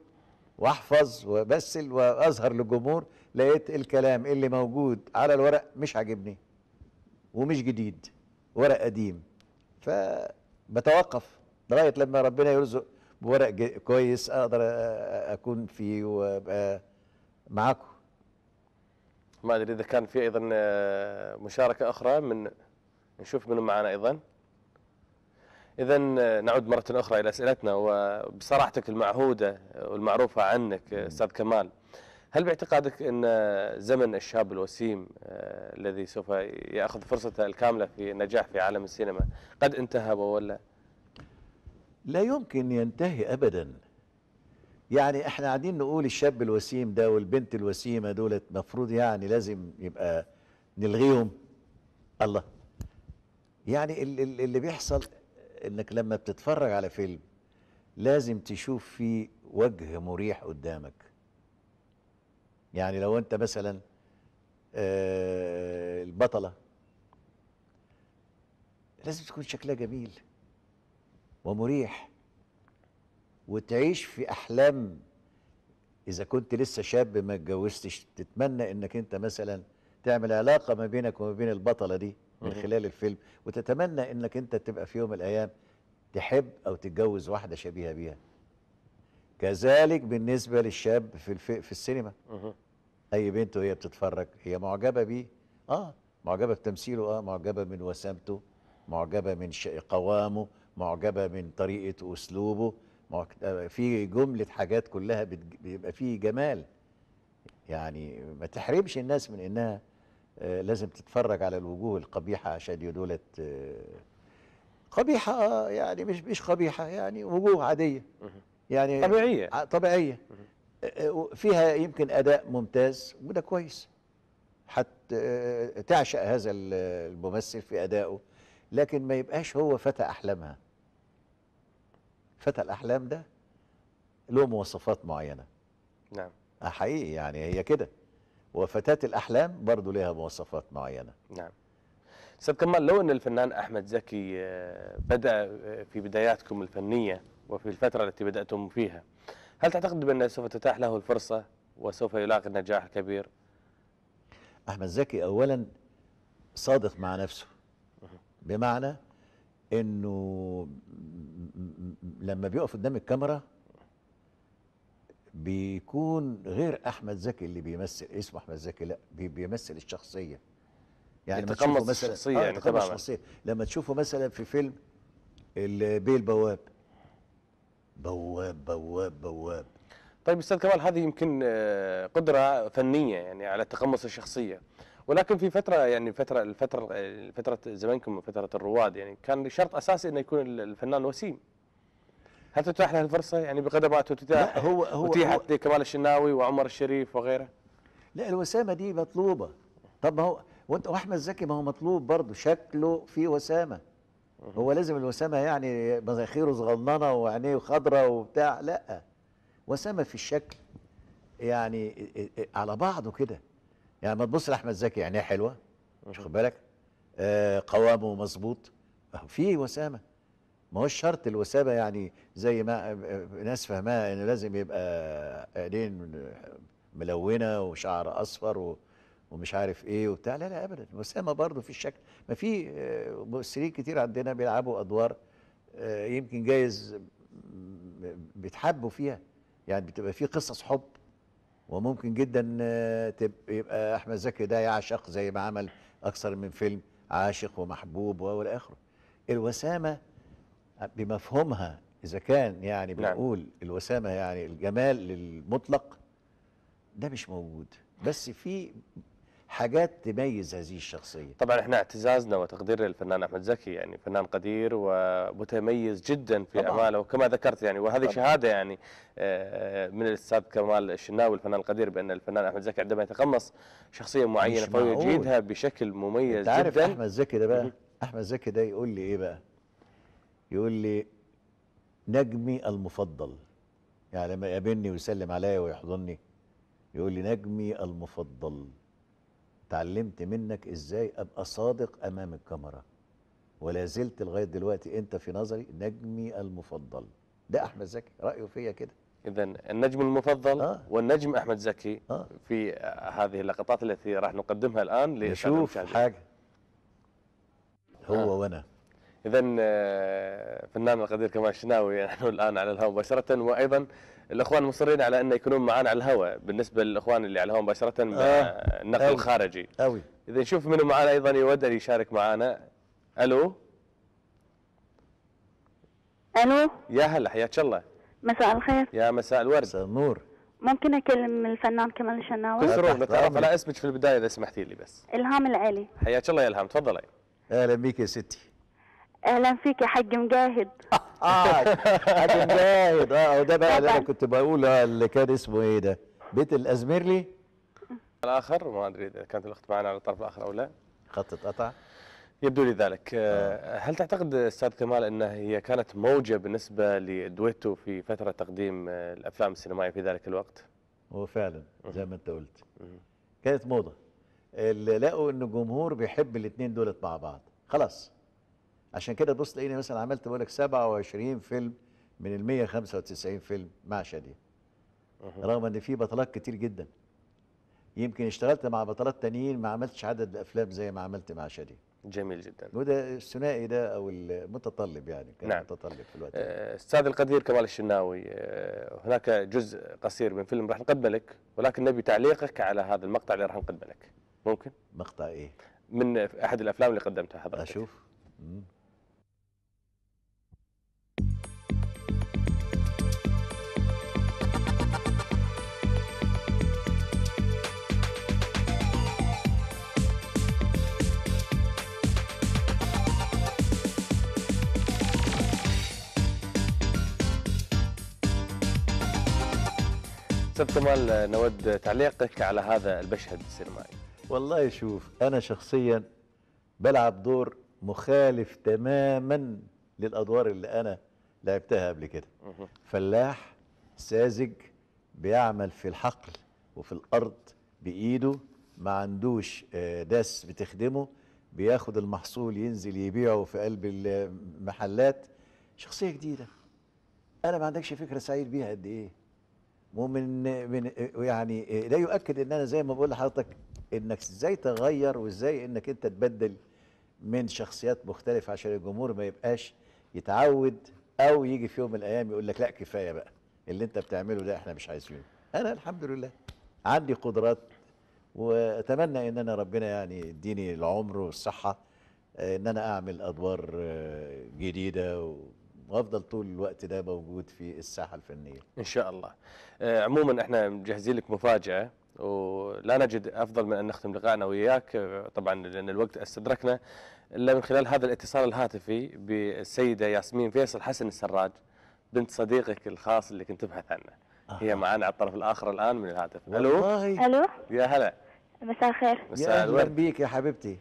واحفظ وبسل واظهر للجمهور لقيت الكلام اللي موجود على الورق مش عاجبني ومش جديد ورق قديم فبتوقف لغايه لما ربنا يرزق بورق كويس اقدر اكون فيه وابقى معاكم ما ادري اذا كان في ايضا آه، مشاركه اخرى من نشوف من معنا ايضا إذا نعود مرة أخرى إلى أسئلتنا وبصراحتك المعهودة والمعروفة عنك أستاذ كمال هل باعتقادك أن زمن الشاب الوسيم آه، الذي سوف يأخذ فرصته الكاملة في النجاح في عالم السينما قد انتهى ولا؟ لا يمكن ينتهي أبدا يعني احنا قاعدين نقول الشاب الوسيم ده والبنت الوسيمة دولت مفروض يعني لازم يبقى نلغيهم الله يعني اللي بيحصل انك لما بتتفرج على فيلم لازم تشوف فيه وجه مريح قدامك يعني لو انت مثلا آه، البطلة لازم تكون شكلها جميل ومريح وتعيش في احلام اذا كنت لسه شاب ما اتجوزتش تتمنى انك انت مثلا تعمل علاقه ما بينك وما بين البطله دي من خلال الفيلم وتتمنى انك انت تبقى في يوم من الايام تحب او تتجوز واحده شبيهه بيها كذلك بالنسبه للشاب في الف... في السينما اي بنت وهي بتتفرج هي معجبه بيه اه معجبه بتمثيله اه معجبه من وسامته معجبه من ش... قوامه معجبه من طريقه اسلوبه معجبة آه، في جمله حاجات كلها بت... بيبقى فيه جمال يعني ما تحرمش الناس من انها آه، لازم تتفرج على الوجوه القبيحه عشان دولت آه، قبيحه آه، يعني مش مش قبيحه يعني وجوه عاديه يعني طبيعيه طبيعيه فيها يمكن اداء ممتاز وده كويس حتى تعشق هذا الممثل في ادائه لكن ما يبقاش هو فتى احلامها فتى الاحلام ده له مواصفات معينه نعم حقيقي يعني هي كده وفتاة الأحلام برضو لها مواصفات معينة نعم أستاذ كمال لو أن الفنان أحمد زكي آه، بدأ آه، في بداياتكم الفنية وفي الفترة التي بدأتم فيها هل تعتقد بأنه سوف تتاح له الفرصة وسوف يلاقي النجاح الكبير؟ أحمد زكي أولا صادق مع نفسه بمعنى أنه لما بيقف قدام الكاميرا بيكون غير احمد زكي اللي بيمثل اسمه احمد زكي لا بيمثل الشخصيه يعني لما تشوفه مثلا الشخصيه آه يعني تقمص الشخصيه لما تشوفه مثلا في فيلم بيل البواب بواب بواب بواب طيب استاذ كمال هذه يمكن آه، قدره فنيه يعني على تقمص الشخصيه ولكن في فتره يعني فتره الفتره فتره زمانكم وفتره الرواد يعني كان شرط اساسي انه يكون الفنان وسيم هل تتاح له الفرصه يعني بقدر ما تتاح هو هو اتيحت لكمال الشناوي وعمر الشريف وغيره لا الوسامه دي مطلوبه طب ما هو وانت واحمد زكي ما هو مطلوب برضه شكله في وسامه هو لازم الوسامه يعني مزاخيره صغننه وعينيه خضراء وبتاع لا وسامه في الشكل يعني على بعضه كده يعني ما تبص لاحمد زكي عينيه حلوه مش خد بالك آه قوامه مظبوط في وسامه ما هوش شرط الوسامه يعني زي ما ناس فاهماها ان لازم يبقى عينين ملونه وشعر اصفر ومش عارف ايه وبتاع لا لا ابدا الوسامه برضه في الشكل ما في آه، ممثلين كتير عندنا بيلعبوا ادوار آه، يمكن جايز بيتحبوا فيها يعني بتبقى في قصص حب وممكن جدا آه، يبقى احمد زكي ده يعشق زي ما عمل اكثر من فيلم عاشق ومحبوب والى اخره الوسامه بمفهومها إذا كان يعني نعم. بنقول نعم. الوسامة يعني الجمال المطلق ده مش موجود بس في حاجات تميز هذه الشخصية طبعا احنا اعتزازنا وتقديرنا للفنان أحمد زكي يعني فنان قدير ومتميز جدا في طبعا. أعماله وكما ذكرت يعني وهذه طبعا. شهادة يعني آه، من الأستاذ كمال الشناوي الفنان القدير بأن الفنان أحمد زكي عندما يتقمص شخصية معينة فيجيدها بشكل مميز تعرف جدا أحمد زكي ده بقى أحمد زكي ده يقول لي إيه بقى يقول لي نجمي المفضل يعني لما يقابلني ويسلم عليا ويحضني يقول لي نجمي المفضل تعلمت منك ازاي ابقى صادق امام الكاميرا ولا زلت لغايه دلوقتي انت في نظري نجمي المفضل ده احمد زكي رايه فيا كده اذا النجم المفضل آه. والنجم احمد زكي آه. في هذه اللقطات التي راح نقدمها الان نشوف حاجه هو آه. وانا اذا آه، فنان القدير كمال الشناوي نحن الان على الهواء مباشره وايضا الاخوان مصرين على ان يكونون معنا على الهواء بالنسبه للاخوان اللي على الهواء مباشره آه،, آه. النقل أوي. آه، الخارجي أوي. اذا نشوف منو معنا ايضا يود ان يشارك معنا الو الو يا هلا حياك الله مساء الخير يا مساء الورد مساء النور ممكن اكلم الفنان كمال الشناوي كسرون نتعرف على اسمك في البدايه اذا سمحتي لي بس الهام العلي حياك الله يا الهام تفضلي اهلا بك يا ستي اهلا فيك يا حاج مجاهد اه حاج مجاهد اه وده بقى اللي انا كنت بقول اللي كان اسمه ايه ده بيت الازميرلي الاخر ما ادري اذا كانت الاخت معنا على الطرف الاخر او لا خط اتقطع يبدو لي ذلك آه. آه، هل تعتقد استاذ كمال انها هي كانت موجه بالنسبه لدويتو في فتره تقديم آه، الافلام السينمائيه في ذلك الوقت؟ هو فعلا زي ما انت قلت كانت موضه اللي لقوا ان الجمهور بيحب الاثنين دولت مع بعض خلاص عشان كده تبص تلاقيني مثلا عملت بقول لك 27 فيلم من ال 195 فيلم مع يعني. شاديه رغم ان في بطلات كتير جدا يمكن اشتغلت مع بطلات تانيين ما عملتش عدد الافلام زي ما عملت مع شاديه جميل جدا وده الثنائي ده او المتطلب يعني كان نعم. متطلب في الوقت استاذ آه، القدير كمال الشناوي آه، هناك جزء قصير من فيلم راح نقدمه لك ولكن نبي تعليقك على هذا المقطع اللي راح نقدمه لك ممكن مقطع ايه من احد الافلام اللي قدمتها حضرتك اشوف مم. استاذ كمال نود تعليقك على هذا المشهد السينمائي والله شوف انا شخصيا بلعب دور مخالف تماما للادوار اللي انا لعبتها قبل كده فلاح ساذج بيعمل في الحقل وفي الارض بايده ما عندوش آه، داس بتخدمه بياخد المحصول ينزل يبيعه في قلب المحلات شخصيه جديده انا ما عندكش فكره سعيد بيها قد ايه ومن من يعني لا يؤكد ان انا زي ما بقول لحضرتك انك ازاي تغير وازاي انك انت تبدل من شخصيات مختلفه عشان الجمهور ما يبقاش يتعود او يجي في يوم من الايام يقول لك لا كفايه بقى اللي انت بتعمله ده احنا مش عايزينه انا الحمد لله عندي قدرات واتمنى ان انا ربنا يعني يديني العمر والصحه ان انا اعمل ادوار جديده و وافضل طول الوقت ده موجود في الساحه الفنيه ان شاء الله آه، عموما احنا مجهزين لك مفاجاه ولا نجد افضل من ان نختم لقائنا وياك آه، طبعا لان الوقت استدركنا الا من خلال هذا الاتصال الهاتفي بالسيده ياسمين فيصل حسن السراج بنت صديقك الخاص اللي كنت تبحث عنه آه. هي معنا على الطرف الاخر الان من الهاتف الو الو يا هلا مساء الخير مساء الورد بيك يا حبيبتي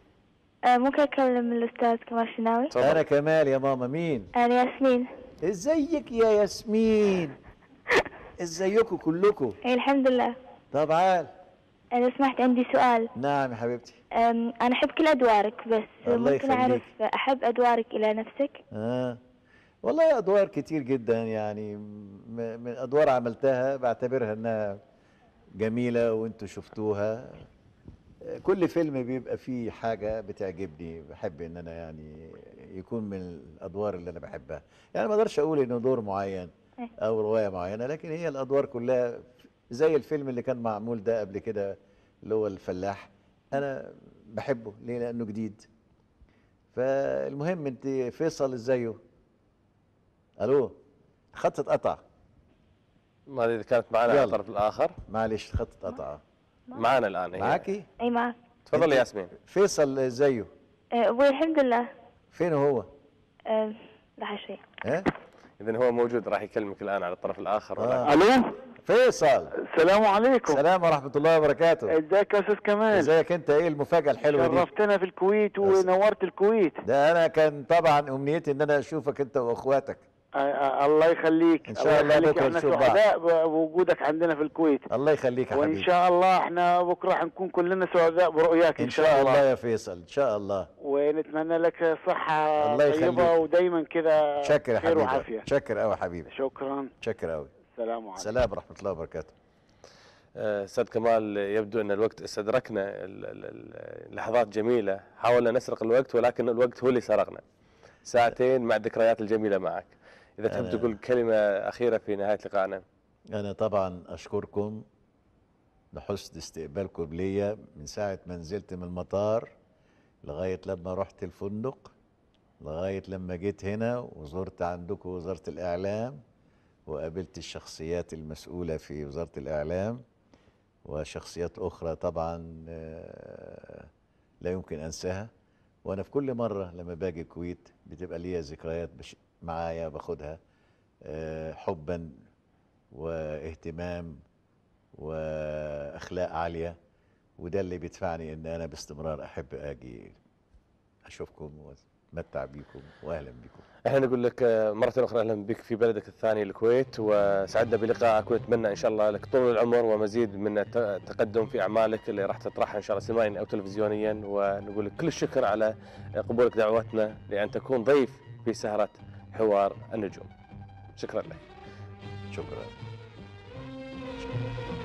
آه، ممكن أكلم الأستاذ كمال شناوي أنا كمال يا ماما مين؟ أنا ياسمين إزيك يا ياسمين؟ إزيكم كلكم؟ ايه الحمد لله طبعا انا سمحت عندي سؤال نعم يا حبيبتي أنا أحب كل أدوارك بس الله ممكن أعرف أحب أدوارك إلى نفسك؟ آه. والله أدوار كتير جدا يعني من أدوار عملتها بعتبرها أنها جميلة وانتم شفتوها كل فيلم بيبقى فيه حاجة بتعجبني بحب ان انا يعني يكون من الادوار اللي انا بحبها يعني ما اقدرش اقول انه دور معين إيه. او رواية معينة لكن هي الادوار كلها زي الفيلم اللي كان معمول ده قبل كده اللي هو الفلاح انا بحبه ليه لانه جديد فالمهم انت فيصل ازايه الو الخط اتقطع ما كانت معنا على الطرف الاخر معلش الخط اتقطع معانا الان هي معاكي اي معاك تفضلي يا ياسمين فيصل زيه ابوي أه، الحمد لله فين هو؟ أه، راح شوي ايه اذا هو موجود راح يكلمك الان على الطرف الاخر آه. الو فيصل السلام عليكم السلام ورحمه الله وبركاته ازيك يا استاذ كمال ازيك انت ايه المفاجاه الحلوه دي شرفتنا في الكويت ونورت الكويت ده انا كان طبعا امنيتي ان انا اشوفك انت واخواتك الله يخليك ان شاء الله, الله بكره سعداء بوجودك عندنا في الكويت الله يخليك حبيبي وان شاء الله احنا بكره حنكون كلنا سعداء برؤياك ان شاء, إن شاء الله. الله يا فيصل ان شاء الله ونتمنى لك صحه طيبه ودايما كده شكر يا حبيبي شكر قوي يا حبيبي شكرا شكر قوي السلام عليكم السلام ورحمه الله وبركاته أه، استاذ كمال يبدو ان الوقت استدركنا لحظات جميله حاولنا نسرق الوقت ولكن الوقت هو اللي سرقنا ساعتين مع الذكريات الجميله معك إذا تحب تقول كلمة أخيرة في نهاية لقائنا أنا طبعا أشكركم لحسن استقبالكم ليا من ساعة ما نزلت من المطار لغاية لما رحت الفندق لغاية لما جيت هنا وزرت عندكم وزارة الإعلام وقابلت الشخصيات المسؤولة في وزارة الإعلام وشخصيات أخرى طبعا آه، لا يمكن أنساها وأنا في كل مرة لما باجي الكويت بتبقى ليا ذكريات معايا باخدها آه، حبا واهتمام واخلاق عاليه وده اللي بيدفعني ان انا باستمرار احب اجي اشوفكم واتمتع بيكم واهلا بيكم. احنا نقول لك آه، مره اخرى اهلا بك في بلدك الثاني الكويت وسعدنا بلقائك ونتمنى ان شاء الله لك طول العمر ومزيد من التقدم في اعمالك اللي راح تطرحها ان شاء الله سينمائيا او تلفزيونيا ونقول لك كل الشكر على آه، قبولك دعوتنا لان تكون ضيف في سهره حوار النجوم شكرا لك شكرا, شكرا.